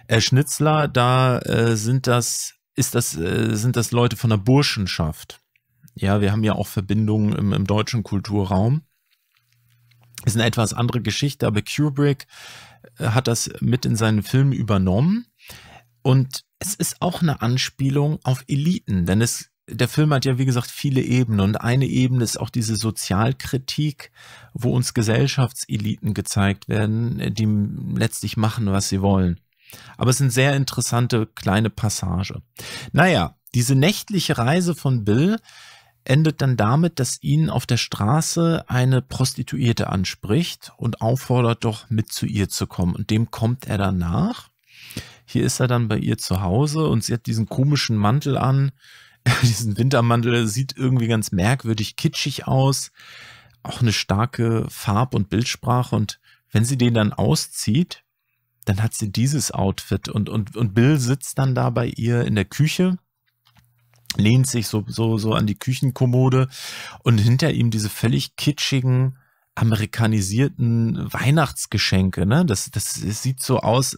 äh, Schnitzler, da äh, sind das, ist das, äh, sind das Leute von der Burschenschaft. Ja, wir haben ja auch Verbindungen im, im deutschen Kulturraum. Ist eine etwas andere Geschichte, aber Kubrick äh, hat das mit in seinen Filmen übernommen. Und es ist auch eine Anspielung auf Eliten, denn es, der Film hat ja, wie gesagt, viele Ebenen. Und eine Ebene ist auch diese Sozialkritik, wo uns Gesellschaftseliten gezeigt werden, äh, die letztlich machen, was sie wollen. Aber es sind sehr interessante kleine Passage. Naja, diese nächtliche Reise von Bill endet dann damit, dass ihn auf der Straße eine Prostituierte anspricht und auffordert, doch mit zu ihr zu kommen. Und dem kommt er danach. Hier ist er dann bei ihr zu Hause und sie hat diesen komischen Mantel an, diesen Wintermantel, sieht irgendwie ganz merkwürdig kitschig aus. Auch eine starke Farb- und Bildsprache. Und wenn sie den dann auszieht, dann hat sie dieses Outfit und, und, und Bill sitzt dann da bei ihr in der Küche lehnt sich so, so, so an die Küchenkommode und hinter ihm diese völlig kitschigen, amerikanisierten Weihnachtsgeschenke, ne? Das, das, sieht so aus,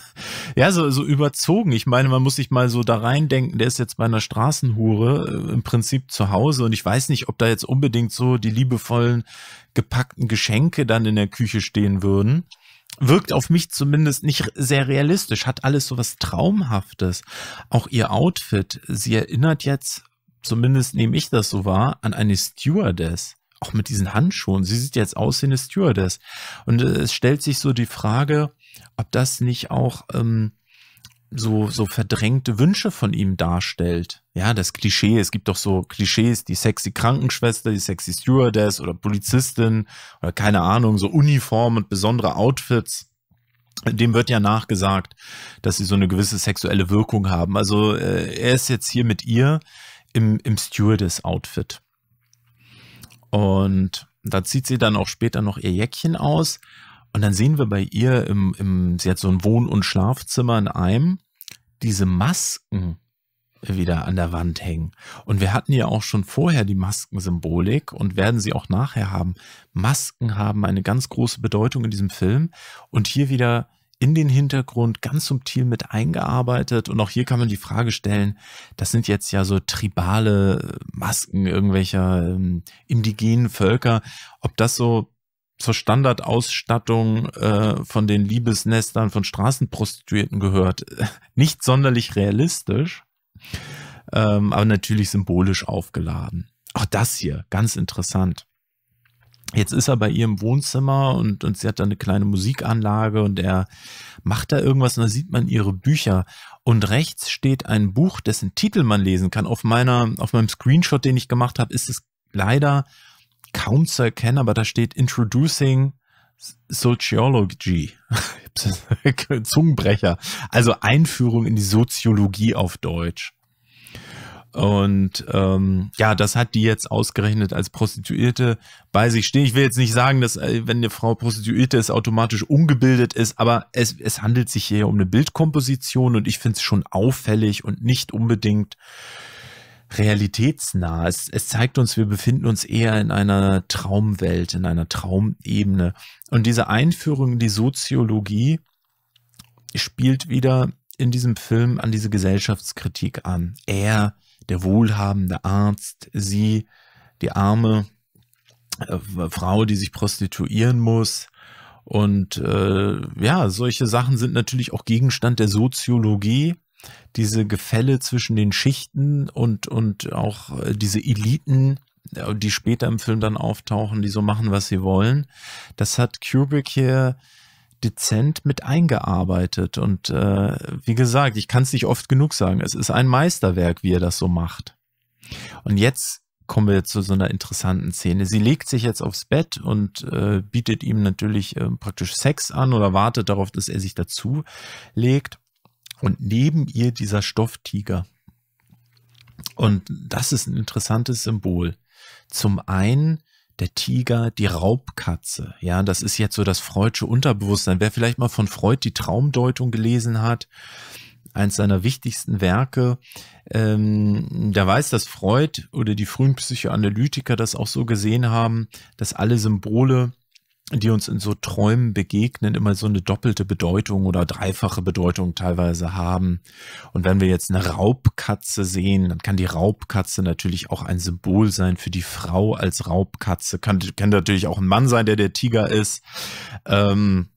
ja, so, so überzogen. Ich meine, man muss sich mal so da reindenken, der ist jetzt bei einer Straßenhure äh, im Prinzip zu Hause und ich weiß nicht, ob da jetzt unbedingt so die liebevollen gepackten Geschenke dann in der Küche stehen würden wirkt auf mich zumindest nicht sehr realistisch, hat alles so was Traumhaftes. Auch ihr Outfit, sie erinnert jetzt, zumindest nehme ich das so wahr, an eine Stewardess. Auch mit diesen Handschuhen. Sie sieht jetzt aus wie eine Stewardess. Und es stellt sich so die Frage, ob das nicht auch ähm, so, so verdrängte Wünsche von ihm darstellt. Ja, das Klischee, es gibt doch so Klischees, die sexy Krankenschwester, die sexy Stewardess oder Polizistin oder keine Ahnung, so Uniform und besondere Outfits. Dem wird ja nachgesagt, dass sie so eine gewisse sexuelle Wirkung haben. Also äh, er ist jetzt hier mit ihr im, im Stewardess-Outfit. Und da zieht sie dann auch später noch ihr Jäckchen aus. Und dann sehen wir bei ihr im, im sie hat so ein Wohn- und Schlafzimmer in einem, diese Masken wieder an der Wand hängen. Und wir hatten ja auch schon vorher die Maskensymbolik und werden sie auch nachher haben. Masken haben eine ganz große Bedeutung in diesem Film und hier wieder in den Hintergrund ganz subtil mit eingearbeitet. Und auch hier kann man die Frage stellen, das sind jetzt ja so tribale Masken irgendwelcher ähm, indigenen Völker, ob das so zur Standardausstattung äh, von den Liebesnestern von Straßenprostituierten gehört. Nicht sonderlich realistisch, ähm, aber natürlich symbolisch aufgeladen. Auch das hier, ganz interessant. Jetzt ist er bei ihr im Wohnzimmer und, und sie hat da eine kleine Musikanlage und er macht da irgendwas und da sieht man ihre Bücher. Und rechts steht ein Buch, dessen Titel man lesen kann. Auf meiner, auf meinem Screenshot, den ich gemacht habe, ist es leider kaum zu erkennen, aber da steht Introducing Sociology. Zungenbrecher. Also Einführung in die Soziologie auf Deutsch. Und ähm, ja, das hat die jetzt ausgerechnet als Prostituierte bei sich stehen. Ich will jetzt nicht sagen, dass äh, wenn eine Frau Prostituierte ist, automatisch ungebildet ist, aber es, es handelt sich hier um eine Bildkomposition und ich finde es schon auffällig und nicht unbedingt realitätsnah. Es, es zeigt uns, wir befinden uns eher in einer Traumwelt, in einer Traumebene. Und diese Einführung in die Soziologie spielt wieder in diesem Film an diese Gesellschaftskritik an. Er, der wohlhabende Arzt, sie, die arme äh, Frau, die sich prostituieren muss. Und äh, ja, solche Sachen sind natürlich auch Gegenstand der Soziologie diese Gefälle zwischen den Schichten und, und auch äh, diese Eliten, die später im Film dann auftauchen, die so machen, was sie wollen, das hat Kubrick hier dezent mit eingearbeitet. Und äh, wie gesagt, ich kann es nicht oft genug sagen, es ist ein Meisterwerk, wie er das so macht. Und jetzt kommen wir zu so einer interessanten Szene. Sie legt sich jetzt aufs Bett und äh, bietet ihm natürlich äh, praktisch Sex an oder wartet darauf, dass er sich dazu legt und neben ihr dieser Stofftiger. Und das ist ein interessantes Symbol. Zum einen der Tiger, die Raubkatze. Ja, das ist jetzt so das freudsche Unterbewusstsein. Wer vielleicht mal von Freud die Traumdeutung gelesen hat, eins seiner wichtigsten Werke, ähm, der weiß, dass Freud oder die frühen Psychoanalytiker das auch so gesehen haben, dass alle Symbole die uns in so Träumen begegnen, immer so eine doppelte Bedeutung oder dreifache Bedeutung teilweise haben. Und wenn wir jetzt eine Raubkatze sehen, dann kann die Raubkatze natürlich auch ein Symbol sein für die Frau als Raubkatze. Kann, kann natürlich auch ein Mann sein, der der Tiger ist. Ähm,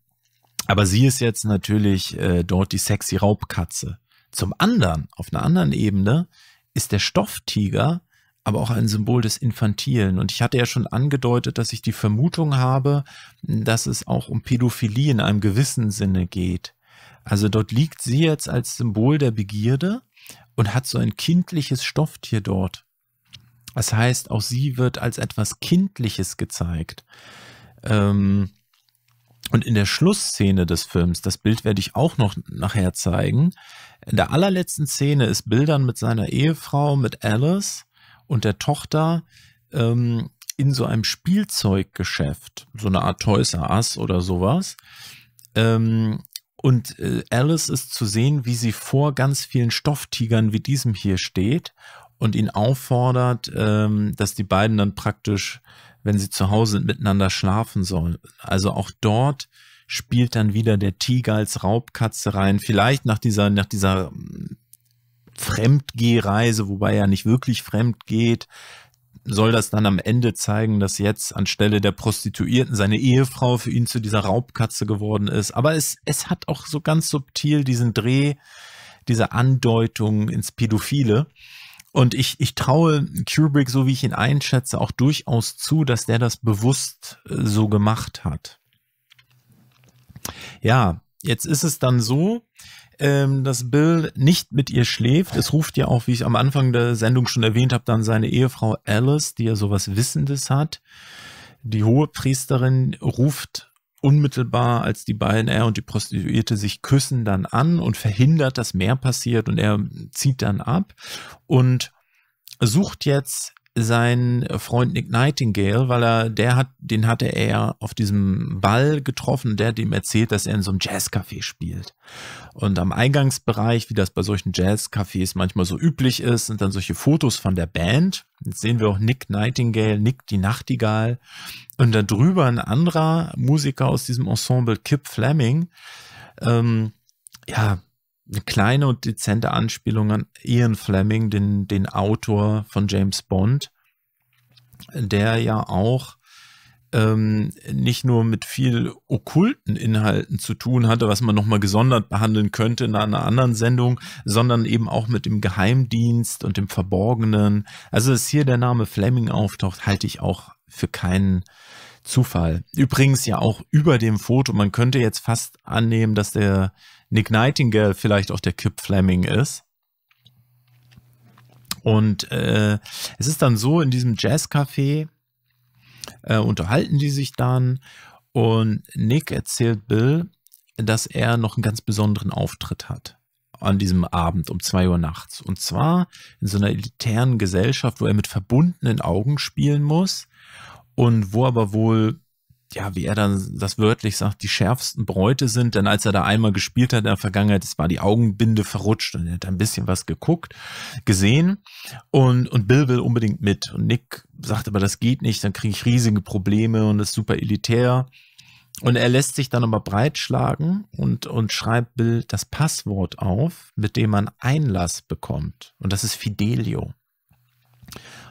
aber sie ist jetzt natürlich äh, dort die sexy Raubkatze. Zum anderen, auf einer anderen Ebene, ist der Stofftiger aber auch ein Symbol des Infantilen. Und ich hatte ja schon angedeutet, dass ich die Vermutung habe, dass es auch um Pädophilie in einem gewissen Sinne geht. Also dort liegt sie jetzt als Symbol der Begierde und hat so ein kindliches Stofftier dort. Das heißt, auch sie wird als etwas Kindliches gezeigt. Ähm, und in der Schlussszene des Films, das Bild werde ich auch noch nachher zeigen, in der allerletzten Szene ist Bildern mit seiner Ehefrau, mit Alice, und der Tochter ähm, in so einem Spielzeuggeschäft, so eine Art Toys R Us oder sowas. Ähm, und äh, Alice ist zu sehen, wie sie vor ganz vielen Stofftigern wie diesem hier steht und ihn auffordert, ähm, dass die beiden dann praktisch, wenn sie zu Hause sind, miteinander schlafen sollen. Also auch dort spielt dann wieder der Tiger als Raubkatze rein. Vielleicht nach dieser, nach dieser Fremdgehreise, wobei er nicht wirklich fremd geht, soll das dann am Ende zeigen, dass jetzt anstelle der Prostituierten seine Ehefrau für ihn zu dieser Raubkatze geworden ist. Aber es, es hat auch so ganz subtil diesen Dreh, diese Andeutung ins Pädophile. Und ich, ich traue Kubrick, so wie ich ihn einschätze, auch durchaus zu, dass der das bewusst äh, so gemacht hat. Ja, jetzt ist es dann so, ähm, dass Bill nicht mit ihr schläft. Es ruft ja auch, wie ich am Anfang der Sendung schon erwähnt habe, dann seine Ehefrau Alice, die ja sowas Wissendes hat. Die hohe Priesterin ruft unmittelbar, als die beiden, er und die Prostituierte sich küssen, dann an und verhindert, dass mehr passiert und er zieht dann ab und sucht jetzt sein Freund Nick Nightingale, weil er, der hat, den hatte er auf diesem Ball getroffen, der dem erzählt, dass er in so einem Jazzcafé spielt. Und am Eingangsbereich, wie das bei solchen Jazzcafés manchmal so üblich ist, sind dann solche Fotos von der Band. Jetzt sehen wir auch Nick Nightingale, Nick die Nachtigall. Und da drüber ein anderer Musiker aus diesem Ensemble, Kip Fleming. Ähm, ja, eine kleine und dezente Anspielung an Ian Fleming, den, den Autor von James Bond, der ja auch ähm, nicht nur mit viel okkulten Inhalten zu tun hatte, was man nochmal gesondert behandeln könnte in einer anderen Sendung, sondern eben auch mit dem Geheimdienst und dem Verborgenen. Also, dass hier der Name Fleming auftaucht, halte ich auch für keinen Zufall. Übrigens ja auch über dem Foto. Man könnte jetzt fast annehmen, dass der Nick Nightingale vielleicht auch der Kip Fleming ist. Und äh, es ist dann so in diesem Jazzcafé, äh, unterhalten die sich dann und Nick erzählt Bill, dass er noch einen ganz besonderen Auftritt hat an diesem Abend um zwei Uhr nachts. Und zwar in so einer elitären Gesellschaft, wo er mit verbundenen Augen spielen muss und wo aber wohl ja, wie er dann das wörtlich sagt, die schärfsten Bräute sind, denn als er da einmal gespielt hat in der Vergangenheit, es war die Augenbinde verrutscht und er hat ein bisschen was geguckt, gesehen und, und Bill will unbedingt mit und Nick sagt aber, das geht nicht, dann kriege ich riesige Probleme und das ist super elitär und er lässt sich dann aber breitschlagen und, und schreibt Bill das Passwort auf, mit dem man Einlass bekommt und das ist Fidelio.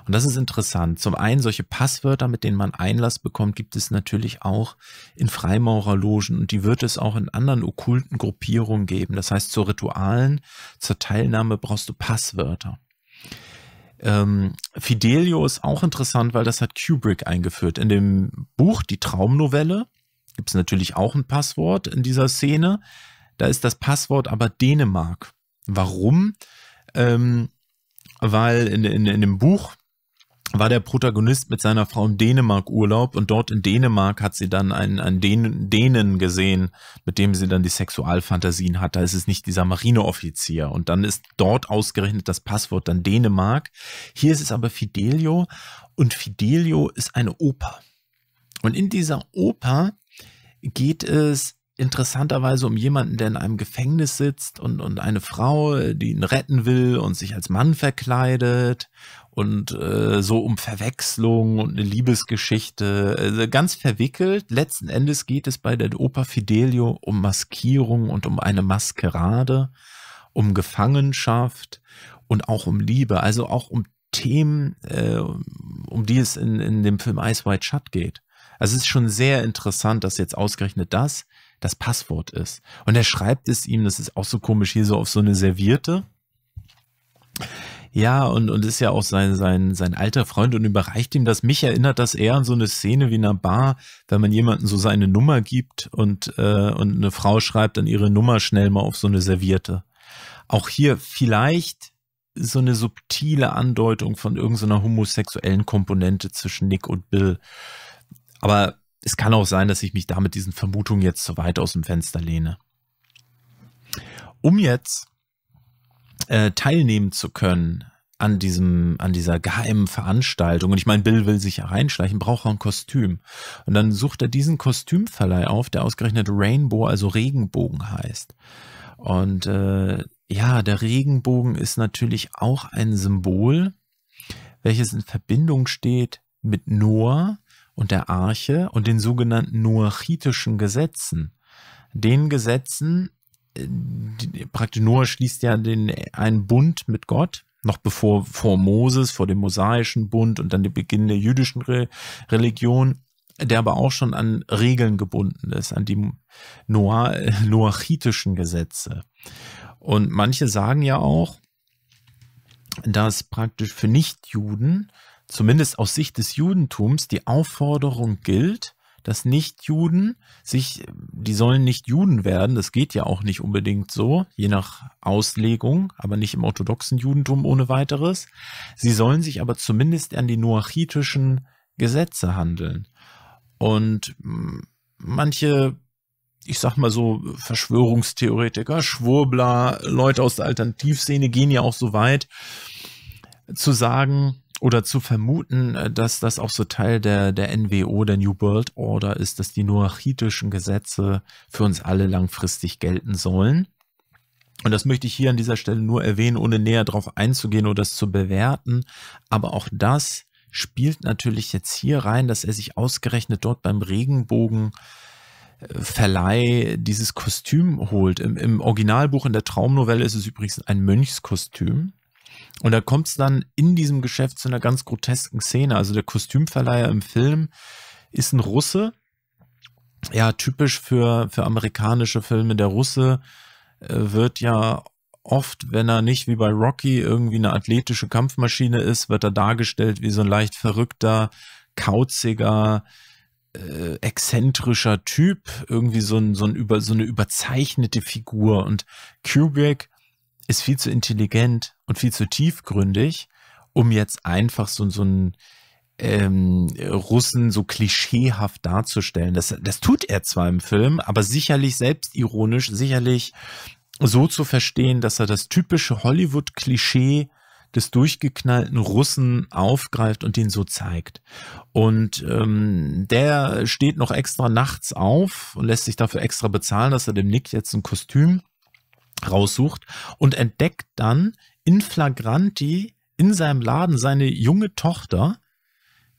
Und das ist interessant. Zum einen solche Passwörter, mit denen man Einlass bekommt, gibt es natürlich auch in Freimaurerlogen und die wird es auch in anderen okkulten Gruppierungen geben. Das heißt, zu Ritualen, zur Teilnahme brauchst du Passwörter. Ähm, Fidelio ist auch interessant, weil das hat Kubrick eingeführt. In dem Buch Die Traumnovelle gibt es natürlich auch ein Passwort in dieser Szene. Da ist das Passwort aber Dänemark. Warum? Ähm, weil in, in, in dem Buch war der Protagonist mit seiner Frau in Dänemark Urlaub und dort in Dänemark hat sie dann einen, einen Dän Dänen gesehen, mit dem sie dann die Sexualfantasien hat. Da ist es nicht dieser Marineoffizier und dann ist dort ausgerechnet das Passwort dann Dänemark. Hier ist es aber Fidelio und Fidelio ist eine Oper. Und in dieser Oper geht es interessanterweise um jemanden, der in einem Gefängnis sitzt und, und eine Frau, die ihn retten will und sich als Mann verkleidet und äh, so um Verwechslung und eine Liebesgeschichte. Also ganz verwickelt. Letzten Endes geht es bei der Oper Fidelio um Maskierung und um eine Maskerade, um Gefangenschaft und auch um Liebe. Also auch um Themen, äh, um die es in, in dem Film Ice White Shut geht. Also es ist schon sehr interessant, dass jetzt ausgerechnet das das Passwort ist. Und er schreibt es ihm, das ist auch so komisch, hier so auf so eine Servierte. Ja, und, und ist ja auch sein, sein, sein alter Freund und überreicht ihm das. Mich erinnert das eher an so eine Szene wie in einer Bar, wenn man jemanden so seine Nummer gibt und, äh, und eine Frau schreibt dann ihre Nummer schnell mal auf so eine Servierte. Auch hier vielleicht so eine subtile Andeutung von irgendeiner so homosexuellen Komponente zwischen Nick und Bill. Aber es kann auch sein, dass ich mich da mit diesen Vermutungen jetzt zu weit aus dem Fenster lehne. Um jetzt äh, teilnehmen zu können an diesem, an dieser geheimen Veranstaltung. Und ich meine, Bill will sich ja reinschleichen, braucht er ein Kostüm. Und dann sucht er diesen Kostümverleih auf, der ausgerechnet Rainbow, also Regenbogen heißt. Und äh, ja, der Regenbogen ist natürlich auch ein Symbol, welches in Verbindung steht mit Noah und der Arche und den sogenannten noachitischen Gesetzen. Den Gesetzen, praktisch Noah schließt ja den, einen Bund mit Gott, noch bevor vor Moses, vor dem mosaischen Bund und dann der Beginn der jüdischen Re Religion, der aber auch schon an Regeln gebunden ist, an die Noah, noachitischen Gesetze. Und manche sagen ja auch, dass praktisch für Nichtjuden, zumindest aus Sicht des Judentums, die Aufforderung gilt, dass Nichtjuden sich, die sollen nicht Juden werden, das geht ja auch nicht unbedingt so, je nach Auslegung, aber nicht im orthodoxen Judentum ohne weiteres. Sie sollen sich aber zumindest an die noachitischen Gesetze handeln. Und hm, manche, ich sag mal so, Verschwörungstheoretiker, Schwurbler, Leute aus der Alternativszene gehen ja auch so weit, zu sagen, oder zu vermuten, äh, dass das auch so Teil der, der NWO, der New World Order ist, dass die noachitischen Gesetze für uns alle langfristig gelten sollen. Und das möchte ich hier an dieser Stelle nur erwähnen, ohne näher darauf einzugehen oder das zu bewerten. Aber auch das spielt natürlich jetzt hier rein, dass er sich ausgerechnet dort beim Regenbogen äh, Verleih dieses Kostüm holt. Im, Im, Originalbuch in der Traumnovelle ist es übrigens ein Mönchskostüm. Und da kommt es dann in diesem Geschäft zu einer ganz grotesken Szene. Also der Kostümverleiher im Film ist ein Russe. Ja, typisch für, für amerikanische Filme. Der Russe äh, wird ja oft, wenn er nicht wie bei Rocky irgendwie eine athletische Kampfmaschine ist, wird er dargestellt wie so ein leicht verrückter, kauziger, äh, exzentrischer Typ, irgendwie so, ein, so, ein über, so eine überzeichnete Figur. Und Kubrick ist viel zu intelligent und viel zu tiefgründig, um jetzt einfach so, so einen ähm, Russen so klischeehaft darzustellen. Das, das tut er zwar im Film, aber sicherlich selbstironisch, sicherlich so zu verstehen, dass er das typische Hollywood-Klischee des durchgeknallten Russen aufgreift und den so zeigt. Und ähm, der steht noch extra nachts auf und lässt sich dafür extra bezahlen, dass er dem Nick jetzt ein Kostüm raussucht und entdeckt dann in Flagranti in seinem Laden seine junge Tochter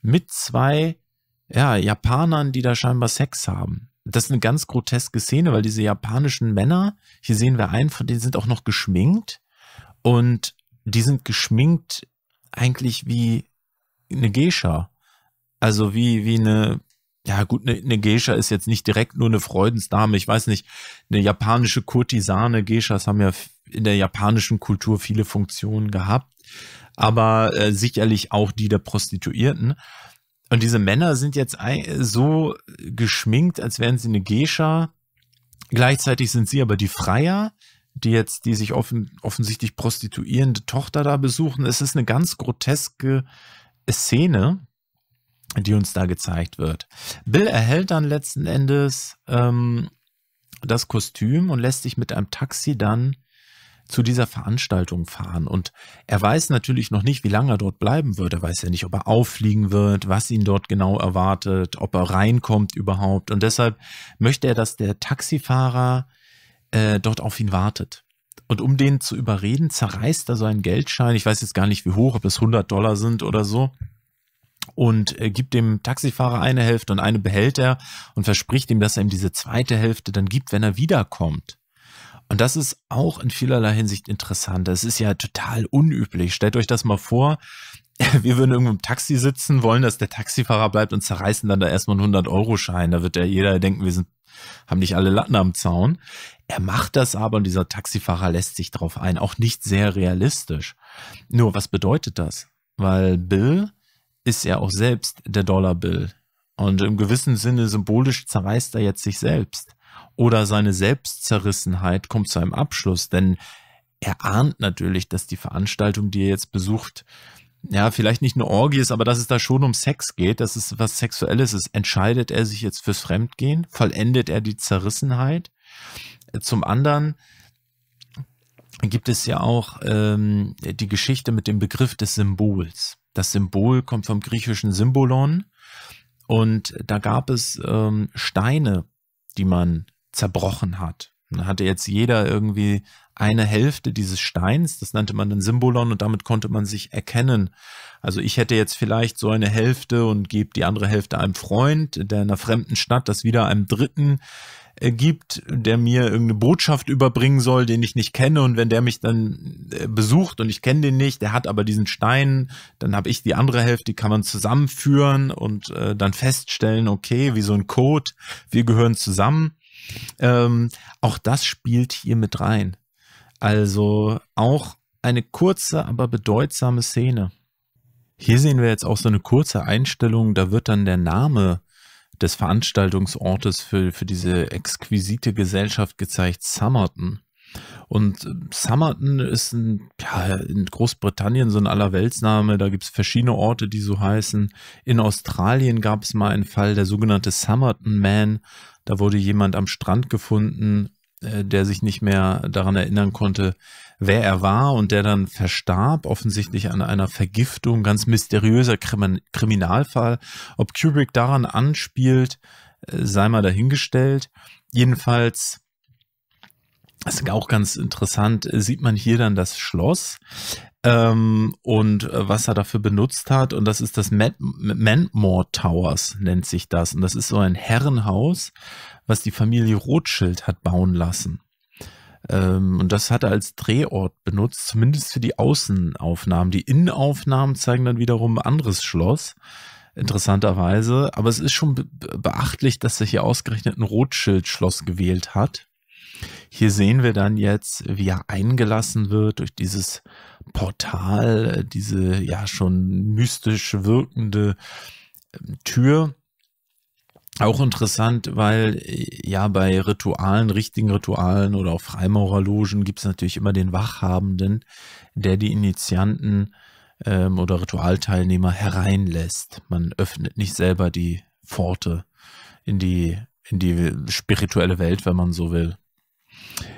mit zwei ja, Japanern, die da scheinbar Sex haben. Das ist eine ganz groteske Szene, weil diese japanischen Männer, hier sehen wir einen, von denen sind auch noch geschminkt und die sind geschminkt eigentlich wie eine Geisha. Also wie, wie eine ja gut, ne, eine ne Geisha ist jetzt nicht direkt nur eine Freudensdame. Ich weiß nicht, eine japanische Kurtisane, Geishas haben ja in der japanischen Kultur viele Funktionen gehabt, aber äh, sicherlich auch die der Prostituierten. Und diese Männer sind jetzt so geschminkt, als wären sie eine Geisha. Gleichzeitig sind sie aber die Freier, die jetzt, die sich offen, offensichtlich prostituierende Tochter da besuchen. Es ist eine ganz groteske Szene die uns da gezeigt wird. Bill erhält dann letzten Endes ähm, das Kostüm und lässt sich mit einem Taxi dann zu dieser Veranstaltung fahren. Und er weiß natürlich noch nicht, wie lange er dort bleiben wird. Er weiß ja nicht, ob er auffliegen wird, was ihn dort genau erwartet, ob er reinkommt überhaupt. Und deshalb möchte er, dass der Taxifahrer äh, dort auf ihn wartet. Und um den zu überreden, zerreißt er so einen Geldschein. Ich weiß jetzt gar nicht, wie hoch, ob es 100 Dollar sind oder so und äh, gibt dem Taxifahrer eine Hälfte und eine behält er und verspricht ihm, dass er ihm diese zweite Hälfte dann gibt, wenn er wiederkommt. Und das ist auch in vielerlei Hinsicht interessant. Das ist ja total unüblich. Stellt euch das mal vor. Wir würden irgendwo im Taxi sitzen, wollen, dass der Taxifahrer bleibt und zerreißen dann da erstmal einen 100-Euro-Schein. Da wird ja jeder denken, wir sind, haben nicht alle Latten am Zaun. Er macht das aber und dieser Taxifahrer lässt sich drauf ein. Auch nicht sehr realistisch. Nur, was bedeutet das? Weil Bill ist er auch selbst der Dollar Bill. Und im gewissen Sinne symbolisch zerreißt er jetzt sich selbst. Oder seine Selbstzerrissenheit kommt zu einem Abschluss, denn er ahnt natürlich, dass die Veranstaltung, die er jetzt besucht, ja, vielleicht nicht eine Orgie ist, aber dass es da schon um Sex geht, dass es was Sexuelles ist. Entscheidet er sich jetzt fürs Fremdgehen? Vollendet er die Zerrissenheit? Zum anderen gibt es ja auch ähm, die Geschichte mit dem Begriff des Symbols. Das Symbol kommt vom griechischen Symbolon. Und da gab es ähm, Steine, die man zerbrochen hat. Und da hatte jetzt jeder irgendwie eine Hälfte dieses Steins, das nannte man ein Symbolon und damit konnte man sich erkennen. Also ich hätte jetzt vielleicht so eine Hälfte und gebe die andere Hälfte einem Freund, der in einer fremden Stadt das wieder einem Dritten, äh, gibt, der mir irgendeine Botschaft überbringen soll, den ich nicht kenne. Und wenn der mich dann äh, besucht und ich kenne den nicht, der hat aber diesen Stein, dann habe ich die andere Hälfte, die kann man zusammenführen und äh, dann feststellen, okay, wie so ein Code, wir gehören zusammen. Ähm, auch das spielt hier mit rein. Also auch eine kurze, aber bedeutsame Szene. Hier sehen wir jetzt auch so eine kurze Einstellung, da wird dann der Name des Veranstaltungsortes für, für diese exquisite Gesellschaft gezeigt, Somerton. Und äh, Somerton ist ein, ja, in Großbritannien so ein Allerweltsname, da gibt es verschiedene Orte, die so heißen. In Australien gab es mal einen Fall, der sogenannte Somerton Man. Da wurde jemand am Strand gefunden, äh, der sich nicht mehr daran erinnern konnte, wer er war und der dann verstarb, offensichtlich an einer Vergiftung, ganz mysteriöser Krim Kriminalfall. Ob Kubrick daran anspielt, äh, sei mal dahingestellt. Jedenfalls, das ist auch ganz interessant, äh, sieht man hier dann das Schloss ähm, und äh, was er dafür benutzt hat. Und das ist das Mentmore Towers, nennt sich das. Und das ist so ein Herrenhaus, was die Familie Rothschild hat bauen lassen. Ähm, und das hat er als Drehort benutzt, zumindest für die Außenaufnahmen. Die Innenaufnahmen zeigen dann wiederum ein anderes Schloss, interessanterweise. Aber es ist schon be beachtlich, dass er hier ausgerechnet ein Rothschild-Schloss gewählt hat. Hier sehen wir dann jetzt, wie er eingelassen wird durch dieses Portal, äh, diese ja schon mystisch wirkende ähm, Tür. Auch interessant, weil äh, ja bei Ritualen, richtigen Ritualen oder auch Freimaurerlogen gibt es natürlich immer den Wachhabenden, der die Initianten ähm, oder Ritualteilnehmer hereinlässt. Man öffnet nicht selber die Pforte in die, in die spirituelle Welt, wenn man so will.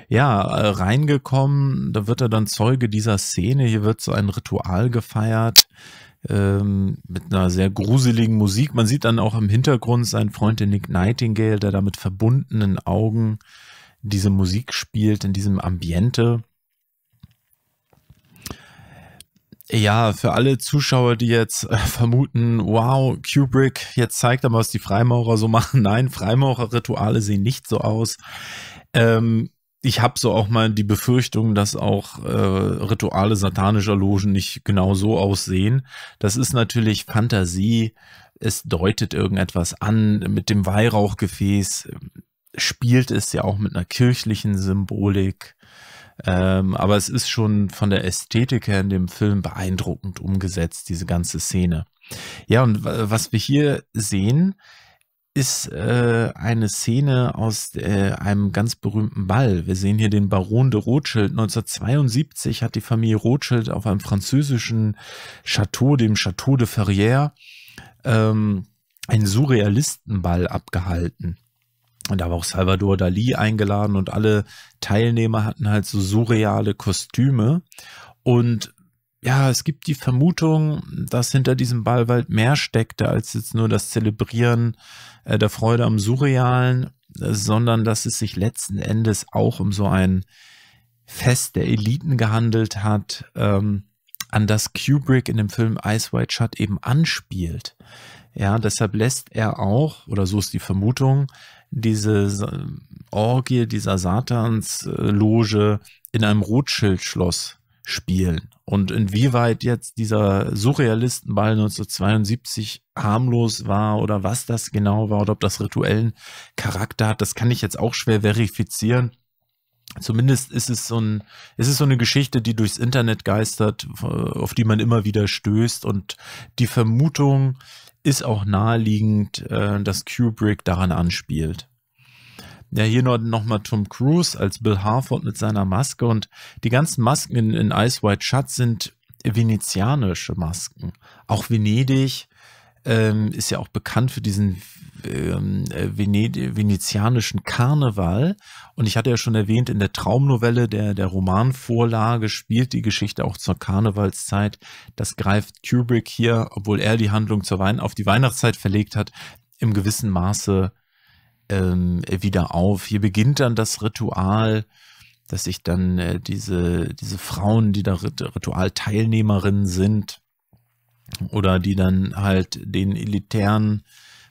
Ja, äh, reingekommen, da wird er dann Zeuge dieser Szene. Hier wird so ein Ritual gefeiert ähm, mit einer sehr gruseligen Musik. Man sieht dann auch im Hintergrund seinen Freund den Nick Nightingale, der da mit verbundenen Augen diese Musik spielt in diesem Ambiente. Ja, für alle Zuschauer, die jetzt äh, vermuten, wow, Kubrick, jetzt zeigt er mal, was die Freimaurer so machen. Nein, Freimaurer-Rituale sehen nicht so aus. Ähm, ich habe so auch mal die Befürchtung, dass auch äh, Rituale satanischer Logen nicht genau so aussehen. Das ist natürlich Fantasie. Es deutet irgendetwas an. Mit dem Weihrauchgefäß äh, spielt es ja auch mit einer kirchlichen Symbolik. Ähm, aber es ist schon von der Ästhetik her in dem Film beeindruckend umgesetzt, diese ganze Szene. Ja, und was wir hier sehen, ist äh, eine Szene aus äh, einem ganz berühmten Ball. Wir sehen hier den Baron de Rothschild. 1972 hat die Familie Rothschild auf einem französischen Chateau, dem Chateau de Ferrières, ähm, einen Surrealistenball abgehalten. Und da war auch Salvador Dali eingeladen und alle Teilnehmer hatten halt so surreale Kostüme. Und ja, es gibt die Vermutung, dass hinter diesem Ballwald mehr steckte als jetzt nur das Zelebrieren äh, der Freude am Surrealen, äh, sondern dass es sich letzten Endes auch um so ein Fest der Eliten gehandelt hat, ähm, an das Kubrick in dem Film Ice White Shut eben anspielt. Ja, deshalb lässt er auch, oder so ist die Vermutung, diese ähm, Orgie dieser Satansloge äh, in einem Rothschildschloss spielen. Und inwieweit jetzt dieser Surrealistenball 1972 harmlos war oder was das genau war oder ob das rituellen Charakter hat, das kann ich jetzt auch schwer verifizieren. Zumindest ist es so ein, es ist so eine Geschichte, die durchs Internet geistert, auf die man immer wieder stößt und die Vermutung ist auch naheliegend, äh, dass Kubrick daran anspielt. Ja, hier nochmal Tom Cruise als Bill Harford mit seiner Maske und die ganzen Masken in, in Ice White Shut sind venezianische Masken. Auch Venedig ähm, ist ja auch bekannt für diesen ähm, äh, Venedig, venezianischen Karneval. Und ich hatte ja schon erwähnt, in der Traumnovelle, der, der Romanvorlage, spielt die Geschichte auch zur Karnevalszeit. Das greift Kubrick hier, obwohl er die Handlung zur Wein auf die Weihnachtszeit verlegt hat, im gewissen Maße ähm, wieder auf. Hier beginnt dann das Ritual, dass sich dann äh, diese, diese Frauen, die da Ritualteilnehmerinnen sind oder die dann halt den elitären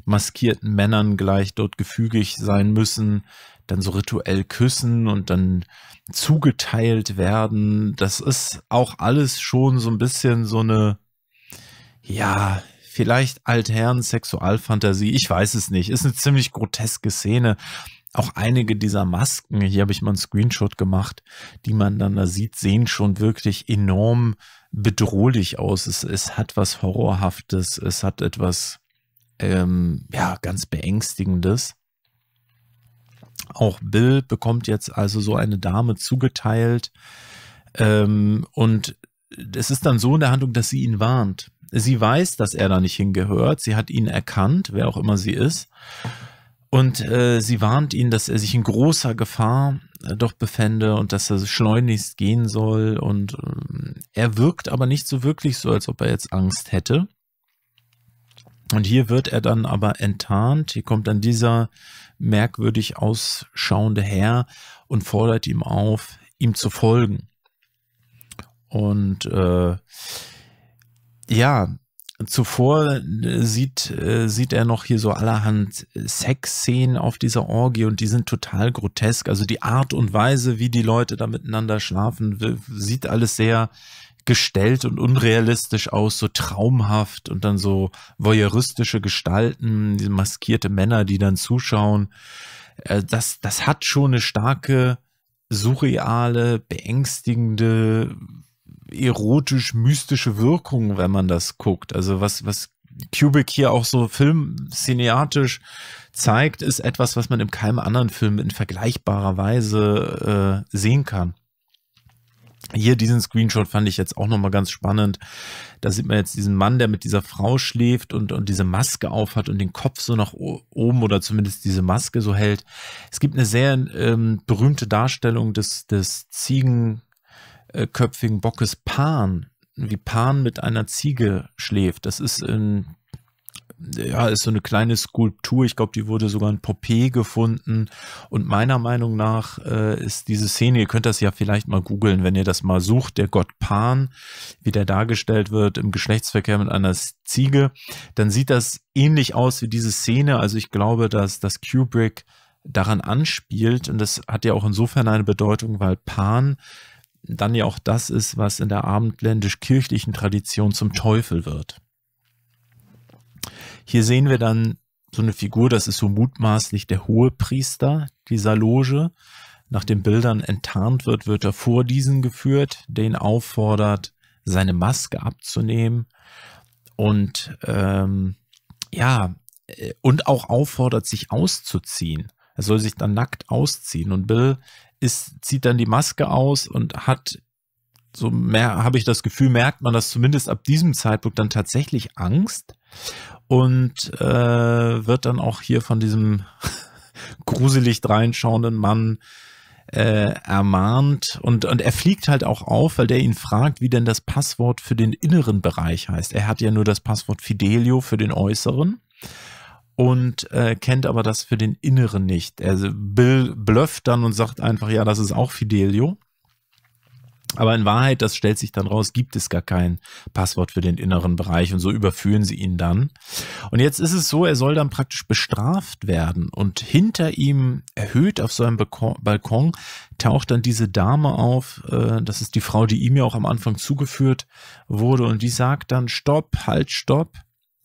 maskierten Männern gleich dort gefügig sein müssen, dann so rituell küssen und dann zugeteilt werden. Das ist auch alles schon so ein bisschen so eine, ja, vielleicht Altherren Sexualfantasie, ich weiß es nicht. Ist eine ziemlich groteske Szene. Auch einige dieser Masken, hier habe ich mal einen Screenshot gemacht, die man dann da sieht, sehen schon wirklich enorm bedrohlich aus. Es, es hat was Horrorhaftes, es hat etwas ähm, ja, ganz Beängstigendes. Auch Bill bekommt jetzt also so eine Dame zugeteilt. Ähm, und es ist dann so in der Handlung, dass sie ihn warnt. Sie weiß, dass er da nicht hingehört. Sie hat ihn erkannt, wer auch immer sie ist. Und äh, sie warnt ihn, dass er sich in großer Gefahr äh, doch befände und dass er schleunigst gehen soll. Und äh, er wirkt aber nicht so wirklich so, als ob er jetzt Angst hätte. Und hier wird er dann aber enttarnt. Hier kommt dann dieser merkwürdig ausschauende Herr und fordert ihm auf, ihm zu folgen. Und äh, ja, zuvor äh, sieht, äh, sieht er noch hier so allerhand Sexszenen auf dieser Orgie und die sind total grotesk. Also die Art und Weise, wie die Leute da miteinander schlafen, sieht alles sehr gestellt und unrealistisch aus, so traumhaft und dann so voyeuristische Gestalten, diese maskierte Männer, die dann zuschauen. Äh, das, das hat schon eine starke, surreale, beängstigende erotisch-mystische Wirkung, wenn man das guckt. Also was, was Kubik hier auch so filmcineatisch zeigt, ist etwas, was man in keinem anderen Film in vergleichbarer Weise äh, sehen kann. Hier diesen Screenshot fand ich jetzt auch nochmal ganz spannend. Da sieht man jetzt diesen Mann, der mit dieser Frau schläft und, und diese Maske aufhat und den Kopf so nach oben oder zumindest diese Maske so hält. Es gibt eine sehr ähm, berühmte Darstellung des, des Ziegen, köpfigen Bockes Pan, wie Pan mit einer Ziege schläft. Das ist in ja, ist so eine kleine Skulptur. Ich glaube, die wurde sogar in Pompeii gefunden. Und meiner Meinung nach äh, ist diese Szene, ihr könnt das ja vielleicht mal googeln, wenn ihr das mal sucht, der Gott Pan, wie der dargestellt wird im Geschlechtsverkehr mit einer Ziege, dann sieht das ähnlich aus wie diese Szene. Also ich glaube, dass das Kubrick daran anspielt und das hat ja auch insofern eine Bedeutung, weil Pan dann ja auch das ist, was in der abendländisch-kirchlichen Tradition zum Teufel wird. Hier sehen wir dann so eine Figur, das ist so mutmaßlich der Hohepriester dieser Loge. Nach den Bildern enttarnt wird, wird er vor diesen geführt, den auffordert, seine Maske abzunehmen und ähm, ja, äh, und auch auffordert, sich auszuziehen. Er soll sich dann nackt ausziehen. Und Bill ist, zieht dann die Maske aus und hat so mehr, habe ich das Gefühl, merkt man das zumindest ab diesem Zeitpunkt dann tatsächlich Angst und äh, wird dann auch hier von diesem gruselig dreinschauenden Mann äh, ermahnt und, und er fliegt halt auch auf, weil der ihn fragt, wie denn das Passwort für den inneren Bereich heißt. Er hat ja nur das Passwort Fidelio für den äußeren und äh, kennt aber das für den Inneren nicht. Er also Bill blöfft dann und sagt einfach, ja, das ist auch Fidelio. Aber in Wahrheit, das stellt sich dann raus, gibt es gar kein Passwort für den inneren Bereich und so überführen sie ihn dann. Und jetzt ist es so, er soll dann praktisch bestraft werden und hinter ihm erhöht auf seinem Balkon taucht dann diese Dame auf, äh, das ist die Frau, die ihm ja auch am Anfang zugeführt wurde und die sagt dann, stopp, halt, stopp,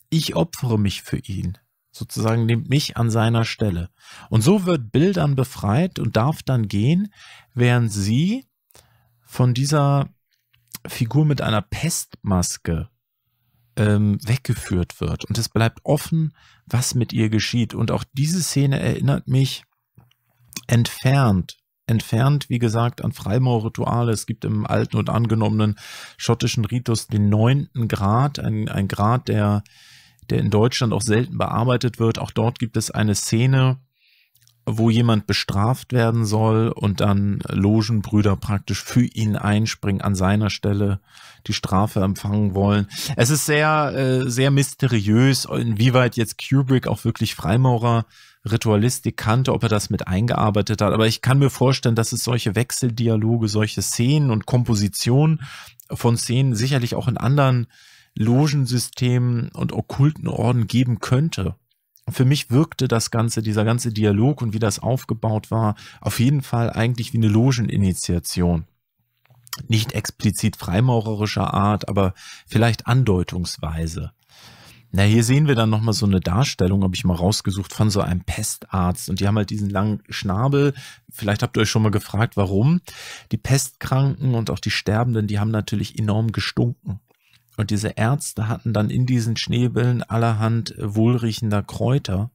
ich opfere mich für ihn sozusagen nimmt mich an seiner Stelle. Und so wird Bill dann befreit und darf dann gehen, während sie von dieser Figur mit einer Pestmaske ähm, weggeführt wird. Und es bleibt offen, was mit ihr geschieht. Und auch diese Szene erinnert mich entfernt entfernt, wie gesagt, an Freimaurerrituale. Es gibt im alten und angenommenen schottischen Ritus den neunten Grad, ein, ein Grad der der in Deutschland auch selten bearbeitet wird. Auch dort gibt es eine Szene, wo jemand bestraft werden soll und dann Logenbrüder praktisch für ihn einspringen, an seiner Stelle die Strafe empfangen wollen. Es ist sehr, äh, sehr mysteriös, inwieweit jetzt Kubrick auch wirklich Freimaurer Ritualistik kannte, ob er das mit eingearbeitet hat. Aber ich kann mir vorstellen, dass es solche Wechseldialoge, solche Szenen und Kompositionen von Szenen sicherlich auch in anderen Logensystem und okkulten Orden geben könnte. Für mich wirkte das Ganze, dieser ganze Dialog und wie das aufgebaut war, auf jeden Fall eigentlich wie eine Logeninitiation. Nicht explizit freimaurerischer Art, aber vielleicht andeutungsweise. Na, hier sehen wir dann nochmal so eine Darstellung, habe ich mal rausgesucht, von so einem Pestarzt. Und die haben halt diesen langen Schnabel. Vielleicht habt ihr euch schon mal gefragt, warum. Die Pestkranken und auch die Sterbenden, die haben natürlich enorm gestunken. Und diese Ärzte hatten dann in diesen Schneebällen allerhand äh, wohlriechender Kräuter,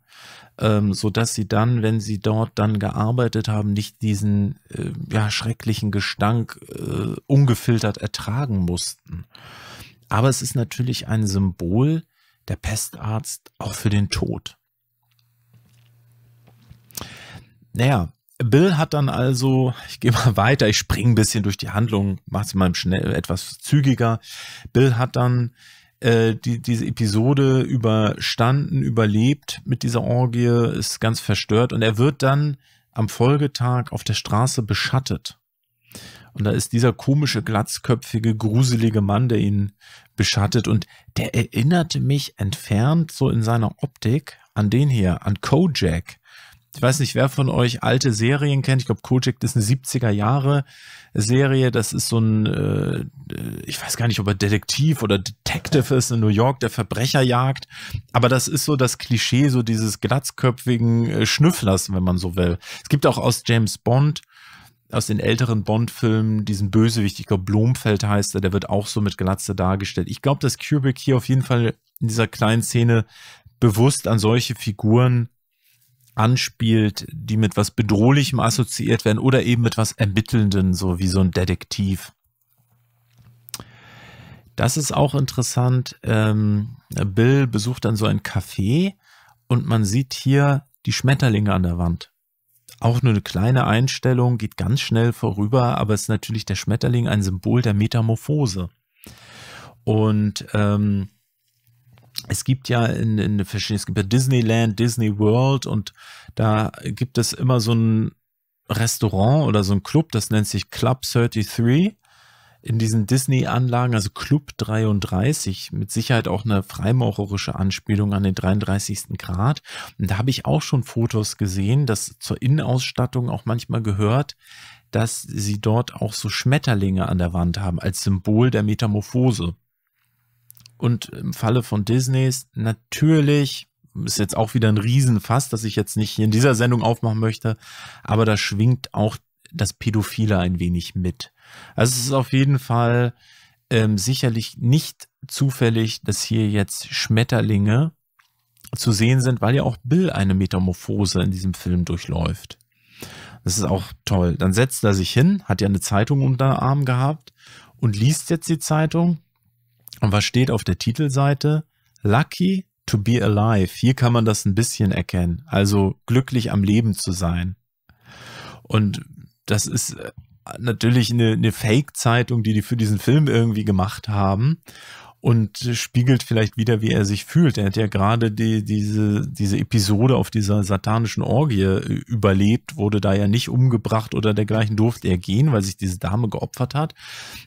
ähm, so dass sie dann, wenn sie dort dann gearbeitet haben, nicht diesen äh, ja, schrecklichen Gestank äh, ungefiltert ertragen mussten. Aber es ist natürlich ein Symbol, der Pestarzt auch für den Tod. Naja, Bill hat dann also, ich gehe mal weiter, ich springe ein bisschen durch die Handlung, mache es mal schnell, etwas zügiger. Bill hat dann äh, die, diese Episode überstanden, überlebt mit dieser Orgie, ist ganz verstört und er wird dann am Folgetag auf der Straße beschattet. Und da ist dieser komische, glatzköpfige, gruselige Mann, der ihn beschattet. Und der erinnerte mich entfernt so in seiner Optik an den hier, an Kojak ich weiß nicht, wer von euch alte Serien kennt. Ich glaube, Kojic ist eine 70er Jahre Serie. Das ist so ein, äh, ich weiß gar nicht, ob er Detektiv oder Detective ist in New York, der Verbrecher jagt. Aber das ist so das Klischee, so dieses glatzköpfigen äh, Schnüfflers, wenn man so will. Es gibt auch aus James Bond aus den älteren Bond-Filmen diesen Bösewicht, ich glaube Blomfeld heißt er, der wird auch so mit Glatze dargestellt. Ich glaube, dass Kubrick hier auf jeden Fall in dieser kleinen Szene bewusst an solche Figuren anspielt, die mit was Bedrohlichem assoziiert werden oder eben mit was Ermittelnden, so wie so ein Detektiv. Das ist auch interessant. Ähm, Bill besucht dann so ein Café und man sieht hier die Schmetterlinge an der Wand. Auch nur eine kleine Einstellung, geht ganz schnell vorüber, aber ist natürlich der Schmetterling ein Symbol der Metamorphose. Und ähm, es gibt ja in, in verschiedenen, es gibt ja Disneyland, Disney World und da gibt es immer so ein Restaurant oder so ein Club, das nennt sich Club 33 in diesen Disney-Anlagen, also Club 33, mit Sicherheit auch eine freimaurerische Anspielung an den 33. Grad. Und da habe ich auch schon Fotos gesehen, dass zur Innenausstattung auch manchmal gehört, dass sie dort auch so Schmetterlinge an der Wand haben als Symbol der Metamorphose. Und im Falle von Disneys natürlich ist jetzt auch wieder ein Riesenfass, das ich jetzt nicht hier in dieser Sendung aufmachen möchte, aber da schwingt auch das Pädophile ein wenig mit. Also es ist auf jeden Fall ähm, sicherlich nicht zufällig, dass hier jetzt Schmetterlinge zu sehen sind, weil ja auch Bill eine Metamorphose in diesem Film durchläuft. Das ist auch toll. Dann setzt er sich hin, hat ja eine Zeitung unter Arm gehabt und liest jetzt die Zeitung und was steht auf der Titelseite? Lucky to be alive. Hier kann man das ein bisschen erkennen. Also glücklich am Leben zu sein. Und das ist äh, natürlich eine, eine Fake-Zeitung, die die für diesen Film irgendwie gemacht haben und spiegelt vielleicht wieder, wie er sich fühlt. Er hat ja gerade die, diese, diese Episode auf dieser satanischen Orgie äh, überlebt, wurde da ja nicht umgebracht oder dergleichen durfte er gehen, weil sich diese Dame geopfert hat.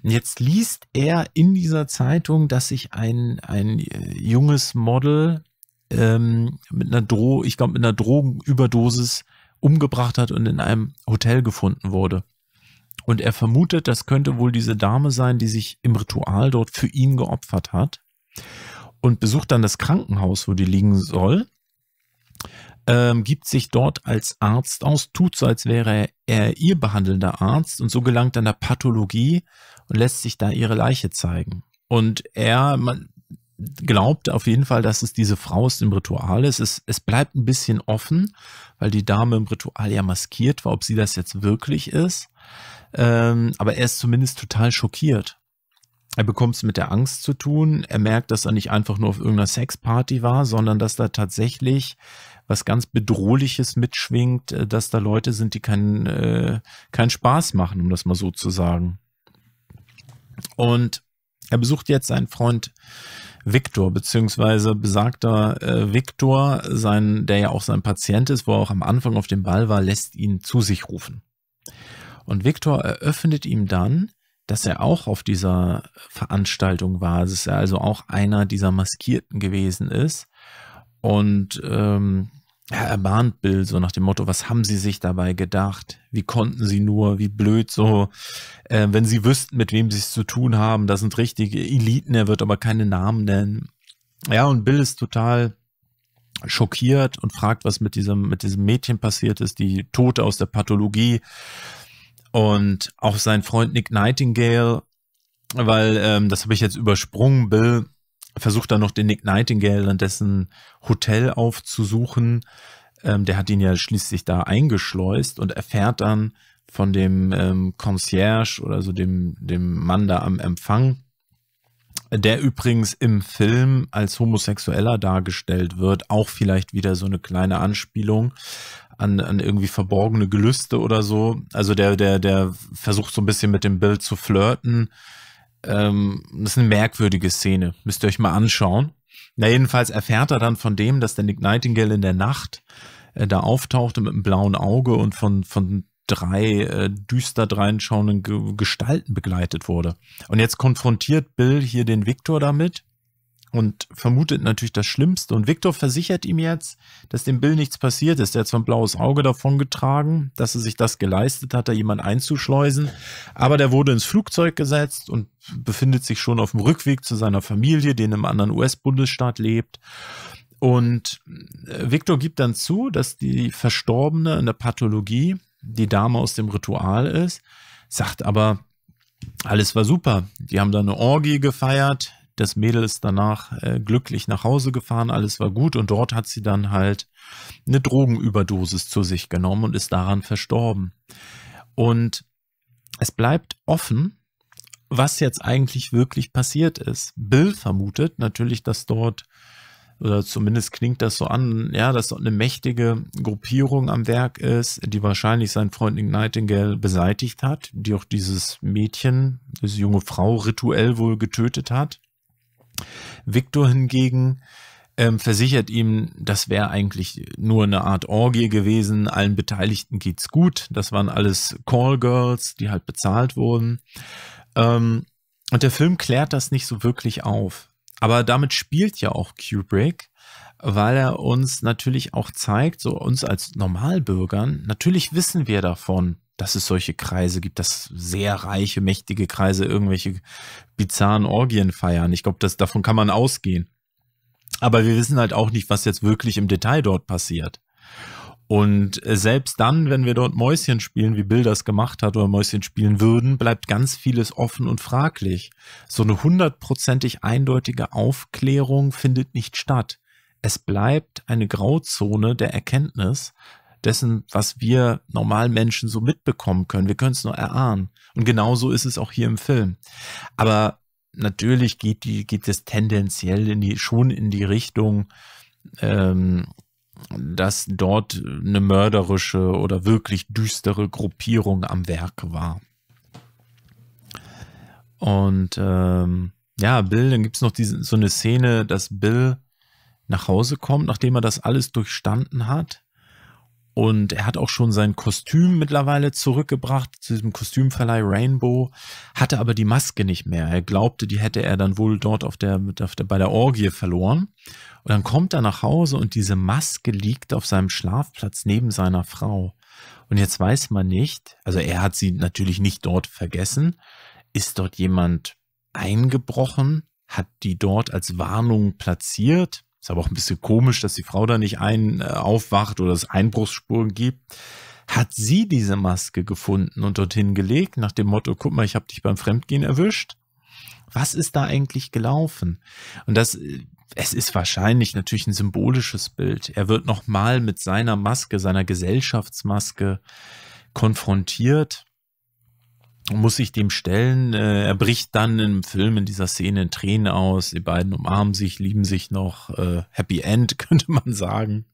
Und jetzt liest er in dieser Zeitung, dass sich ein, ein äh, junges Model ähm, mit einer Droh, ich glaube, mit einer Drogenüberdosis umgebracht hat und in einem Hotel gefunden wurde. Und er vermutet, das könnte wohl diese Dame sein, die sich im Ritual dort für ihn geopfert hat. Und besucht dann das Krankenhaus, wo die liegen soll. Ähm, gibt sich dort als Arzt aus, tut so, als wäre er ihr behandelnder Arzt. Und so gelangt dann der Pathologie und lässt sich da ihre Leiche zeigen. Und er, man, glaubt auf jeden Fall, dass es diese Frau ist im Ritual Es, ist. Es, bleibt ein bisschen offen, weil die Dame im Ritual ja maskiert war, ob sie das jetzt wirklich ist. Ähm, aber er ist zumindest total schockiert. Er bekommt es mit der Angst zu tun. Er merkt, dass er nicht einfach nur auf irgendeiner Sexparty war, sondern dass da tatsächlich was ganz Bedrohliches mitschwingt, äh, dass da Leute sind, die keinen äh, kein Spaß machen, um das mal so zu sagen. Und er besucht jetzt seinen Freund Victor, beziehungsweise besagter äh, Victor, sein, der ja auch sein Patient ist, wo er auch am Anfang auf dem Ball war, lässt ihn zu sich rufen. Und Victor eröffnet ihm dann, dass er auch auf dieser Veranstaltung war, dass er also auch einer dieser Maskierten gewesen ist. Und ähm, er ermahnt Bill so nach dem Motto, was haben Sie sich dabei gedacht? Wie konnten Sie nur? Wie blöd so? Äh, wenn Sie wüssten, mit wem Sie es zu tun haben, das sind richtige Eliten, er wird aber keine Namen nennen. Ja, und Bill ist total schockiert und fragt, was mit diesem, mit diesem Mädchen passiert ist, die Tote aus der Pathologie. Und auch sein Freund Nick Nightingale, weil ähm, das habe ich jetzt übersprungen, Bill versucht dann noch den Nick Nightingale an dessen Hotel aufzusuchen. Ähm, der hat ihn ja schließlich da eingeschleust und erfährt dann von dem ähm, Concierge oder so dem, dem Mann da am Empfang, der übrigens im Film als Homosexueller dargestellt wird, auch vielleicht wieder so eine kleine Anspielung an, an irgendwie verborgene Gelüste oder so. Also der, der, der versucht so ein bisschen mit dem Bild zu flirten ähm, das ist eine merkwürdige Szene. Müsst ihr euch mal anschauen. Na, jedenfalls erfährt er dann von dem, dass der Nick Nightingale in der Nacht äh, da auftauchte mit einem blauen Auge und von, von drei äh, düster dreinschauenden Gestalten begleitet wurde. Und jetzt konfrontiert Bill hier den Viktor damit und vermutet natürlich das Schlimmste. Und Victor versichert ihm jetzt, dass dem Bill nichts passiert ist. Er hat zwar ein blaues Auge davongetragen, dass er sich das geleistet hat, da jemand einzuschleusen. Aber der wurde ins Flugzeug gesetzt und befindet sich schon auf dem Rückweg zu seiner Familie, die in einem anderen US-Bundesstaat lebt. Und äh, Victor gibt dann zu, dass die Verstorbene in der Pathologie die Dame aus dem Ritual ist, sagt aber, alles war super. Die haben da eine Orgie gefeiert, das Mädel ist danach äh, glücklich nach Hause gefahren, alles war gut und dort hat sie dann halt eine Drogenüberdosis zu sich genommen und ist daran verstorben. Und es bleibt offen, was jetzt eigentlich wirklich passiert ist. Bill vermutet natürlich, dass dort oder zumindest klingt das so an, ja, dass eine mächtige Gruppierung am Werk ist, die wahrscheinlich seinen Freund Nightingale beseitigt hat, die auch dieses Mädchen, diese junge Frau rituell wohl getötet hat. Victor hingegen ähm, versichert ihm, das wäre eigentlich nur eine Art Orgie gewesen, allen Beteiligten geht's gut, das waren alles Callgirls, die halt bezahlt wurden. Ähm, und der Film klärt das nicht so wirklich auf. Aber damit spielt ja auch Kubrick, weil er uns natürlich auch zeigt, so uns als Normalbürgern, natürlich wissen wir davon, dass es solche Kreise gibt, dass sehr reiche, mächtige Kreise irgendwelche bizarren Orgien feiern. Ich glaube, davon kann man ausgehen. Aber wir wissen halt auch nicht, was jetzt wirklich im Detail dort passiert. Und äh, selbst dann, wenn wir dort Mäuschen spielen, wie Bill das gemacht hat oder Mäuschen spielen würden, bleibt ganz vieles offen und fraglich. So eine hundertprozentig eindeutige Aufklärung findet nicht statt. Es bleibt eine Grauzone der Erkenntnis, dessen, was wir normalen Menschen so mitbekommen können. Wir können es nur erahnen. Und genauso ist es auch hier im Film. Aber natürlich geht die, geht es tendenziell in die, schon in die Richtung, ähm, dass dort eine mörderische oder wirklich düstere Gruppierung am Werk war. Und ähm, ja, Bill, dann gibt es noch diese, so eine Szene, dass Bill nach Hause kommt, nachdem er das alles durchstanden hat und er hat auch schon sein Kostüm mittlerweile zurückgebracht zu diesem Kostümverleih Rainbow, hatte aber die Maske nicht mehr. Er glaubte, die hätte er dann wohl dort auf der, auf der, bei der Orgie verloren. Und dann kommt er nach Hause und diese Maske liegt auf seinem Schlafplatz neben seiner Frau. Und jetzt weiß man nicht, also er hat sie natürlich nicht dort vergessen. Ist dort jemand eingebrochen? Hat die dort als Warnung platziert? Ist aber auch ein bisschen komisch, dass die Frau da nicht ein, äh, aufwacht oder es Einbruchsspuren gibt. Hat sie diese Maske gefunden und dorthin gelegt, nach dem Motto, guck mal, ich habe dich beim Fremdgehen erwischt? Was ist da eigentlich gelaufen? Und das, äh, es ist wahrscheinlich natürlich ein symbolisches Bild. Er wird nochmal mit seiner Maske, seiner Gesellschaftsmaske konfrontiert muss sich dem stellen. Äh, er bricht dann im Film in dieser Szene in Tränen aus. Die beiden umarmen sich, lieben sich noch. Äh, Happy End, könnte man sagen.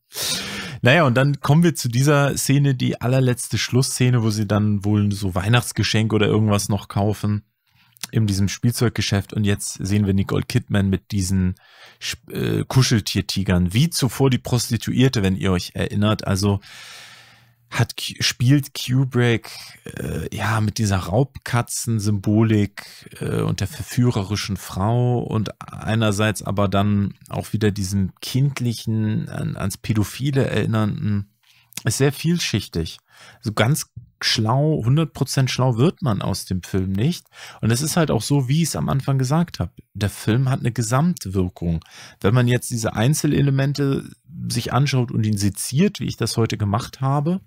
Naja, und dann kommen wir zu dieser Szene, die allerletzte Schlussszene, wo sie dann wohl so Weihnachtsgeschenk oder irgendwas noch kaufen in diesem Spielzeuggeschäft. Und jetzt sehen wir Nicole Kidman mit diesen äh, Kuscheltiertigern, wie zuvor die Prostituierte, wenn ihr euch erinnert. Also hat, spielt Q-Break äh, ja mit dieser Raubkatzen-Symbolik äh, und der verführerischen Frau und einerseits aber dann auch wieder diesem kindlichen, an, ans Pädophile erinnernden. Ist sehr vielschichtig. So also ganz schlau, 100% schlau wird man aus dem Film nicht. Und es ist halt auch so, wie ich es am Anfang gesagt habe. Der Film hat eine Gesamtwirkung. Wenn man jetzt diese Einzelelemente sich anschaut und ihn seziert, wie ich das heute gemacht habe,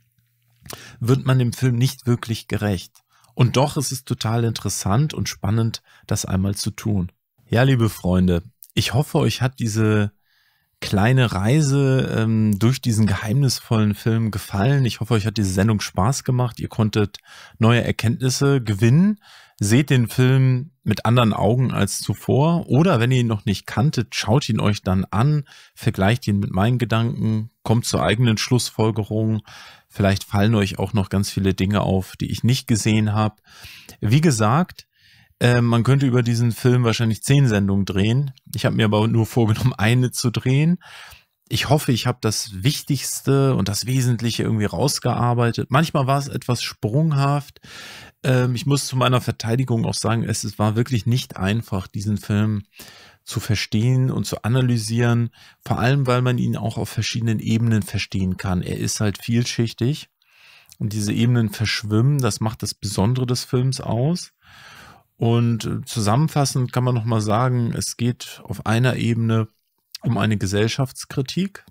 wird man dem Film nicht wirklich gerecht. Und doch ist es total interessant und spannend, das einmal zu tun. Ja, liebe Freunde, ich hoffe, euch hat diese kleine Reise ähm, durch diesen geheimnisvollen Film gefallen. Ich hoffe, euch hat diese Sendung Spaß gemacht. Ihr konntet neue Erkenntnisse gewinnen. Seht den Film mit anderen Augen als zuvor. Oder wenn ihr ihn noch nicht kanntet, schaut ihn euch dann an, vergleicht ihn mit meinen Gedanken, kommt zur eigenen Schlussfolgerung, Vielleicht fallen euch auch noch ganz viele Dinge auf, die ich nicht gesehen habe. Wie gesagt, äh, man könnte über diesen Film wahrscheinlich zehn Sendungen drehen. Ich habe mir aber nur vorgenommen, eine zu drehen. Ich hoffe, ich habe das Wichtigste und das Wesentliche irgendwie rausgearbeitet. Manchmal war es etwas sprunghaft. Ähm, ich muss zu meiner Verteidigung auch sagen, es, es war wirklich nicht einfach, diesen Film äh, zu verstehen und zu analysieren, vor allem weil man ihn auch auf verschiedenen Ebenen verstehen kann. Er ist halt vielschichtig und diese Ebenen verschwimmen, das macht das Besondere des Films aus. Und äh, zusammenfassend kann man nochmal sagen, es geht auf einer Ebene um eine Gesellschaftskritik,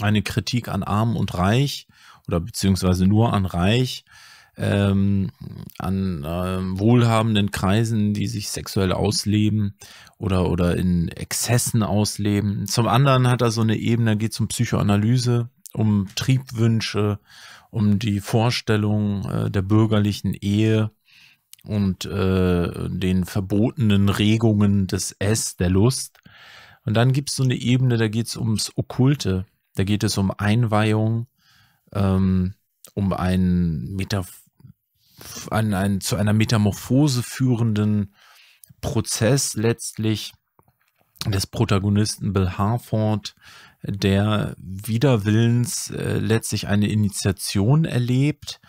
eine Kritik an Arm und Reich oder beziehungsweise nur an Reich, ähm, an äh, wohlhabenden Kreisen, die sich sexuell ausleben oder, oder in Exzessen ausleben. Zum anderen hat er so eine Ebene, geht es um Psychoanalyse, um Triebwünsche, um die Vorstellung äh, der bürgerlichen Ehe und äh, den verbotenen Regungen des S, der Lust. Und dann gibt es so eine Ebene, da geht es ums Okkulte, da geht es um Einweihung, ähm, um einen Metaphor an ein, zu einer Metamorphose führenden Prozess letztlich des Protagonisten Bill Harford, der widerwillens äh, letztlich eine Initiation erlebt.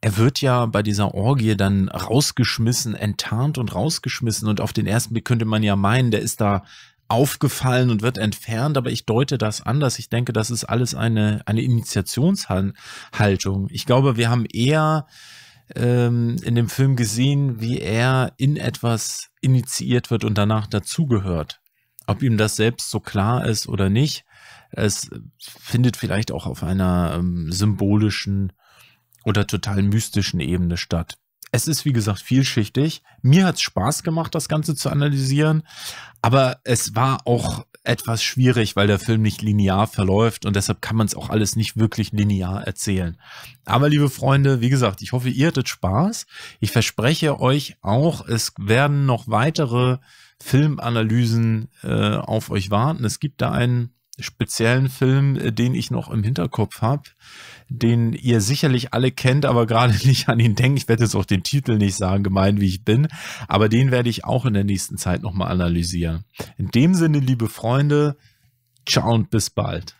Er wird ja bei dieser Orgie dann rausgeschmissen, enttarnt und rausgeschmissen. Und auf den ersten Blick könnte man ja meinen, der ist da aufgefallen und wird entfernt, aber ich deute das anders. Ich denke, das ist alles eine, eine Initiationshaltung. Ich glaube, wir haben eher ähm, in dem Film gesehen, wie er in etwas initiiert wird und danach dazugehört. Ob ihm das selbst so klar ist oder nicht, es findet vielleicht auch auf einer ähm, symbolischen oder total mystischen Ebene statt es ist, wie gesagt, vielschichtig. Mir hat es Spaß gemacht, das Ganze zu analysieren, aber es war auch etwas schwierig, weil der Film nicht linear verläuft und deshalb kann man es auch alles nicht wirklich linear erzählen. Aber liebe Freunde, wie gesagt, ich hoffe, ihr hattet Spaß. Ich verspreche euch auch, es werden noch weitere Filmanalysen äh, auf euch warten. Es gibt da einen speziellen Film, äh, den ich noch im Hinterkopf habe, den ihr sicherlich alle kennt, aber gerade nicht an ihn denkt. Ich werde jetzt auch den Titel nicht sagen, gemein wie ich bin, aber den werde ich auch in der nächsten Zeit nochmal analysieren. In dem Sinne, liebe Freunde, ciao und bis bald.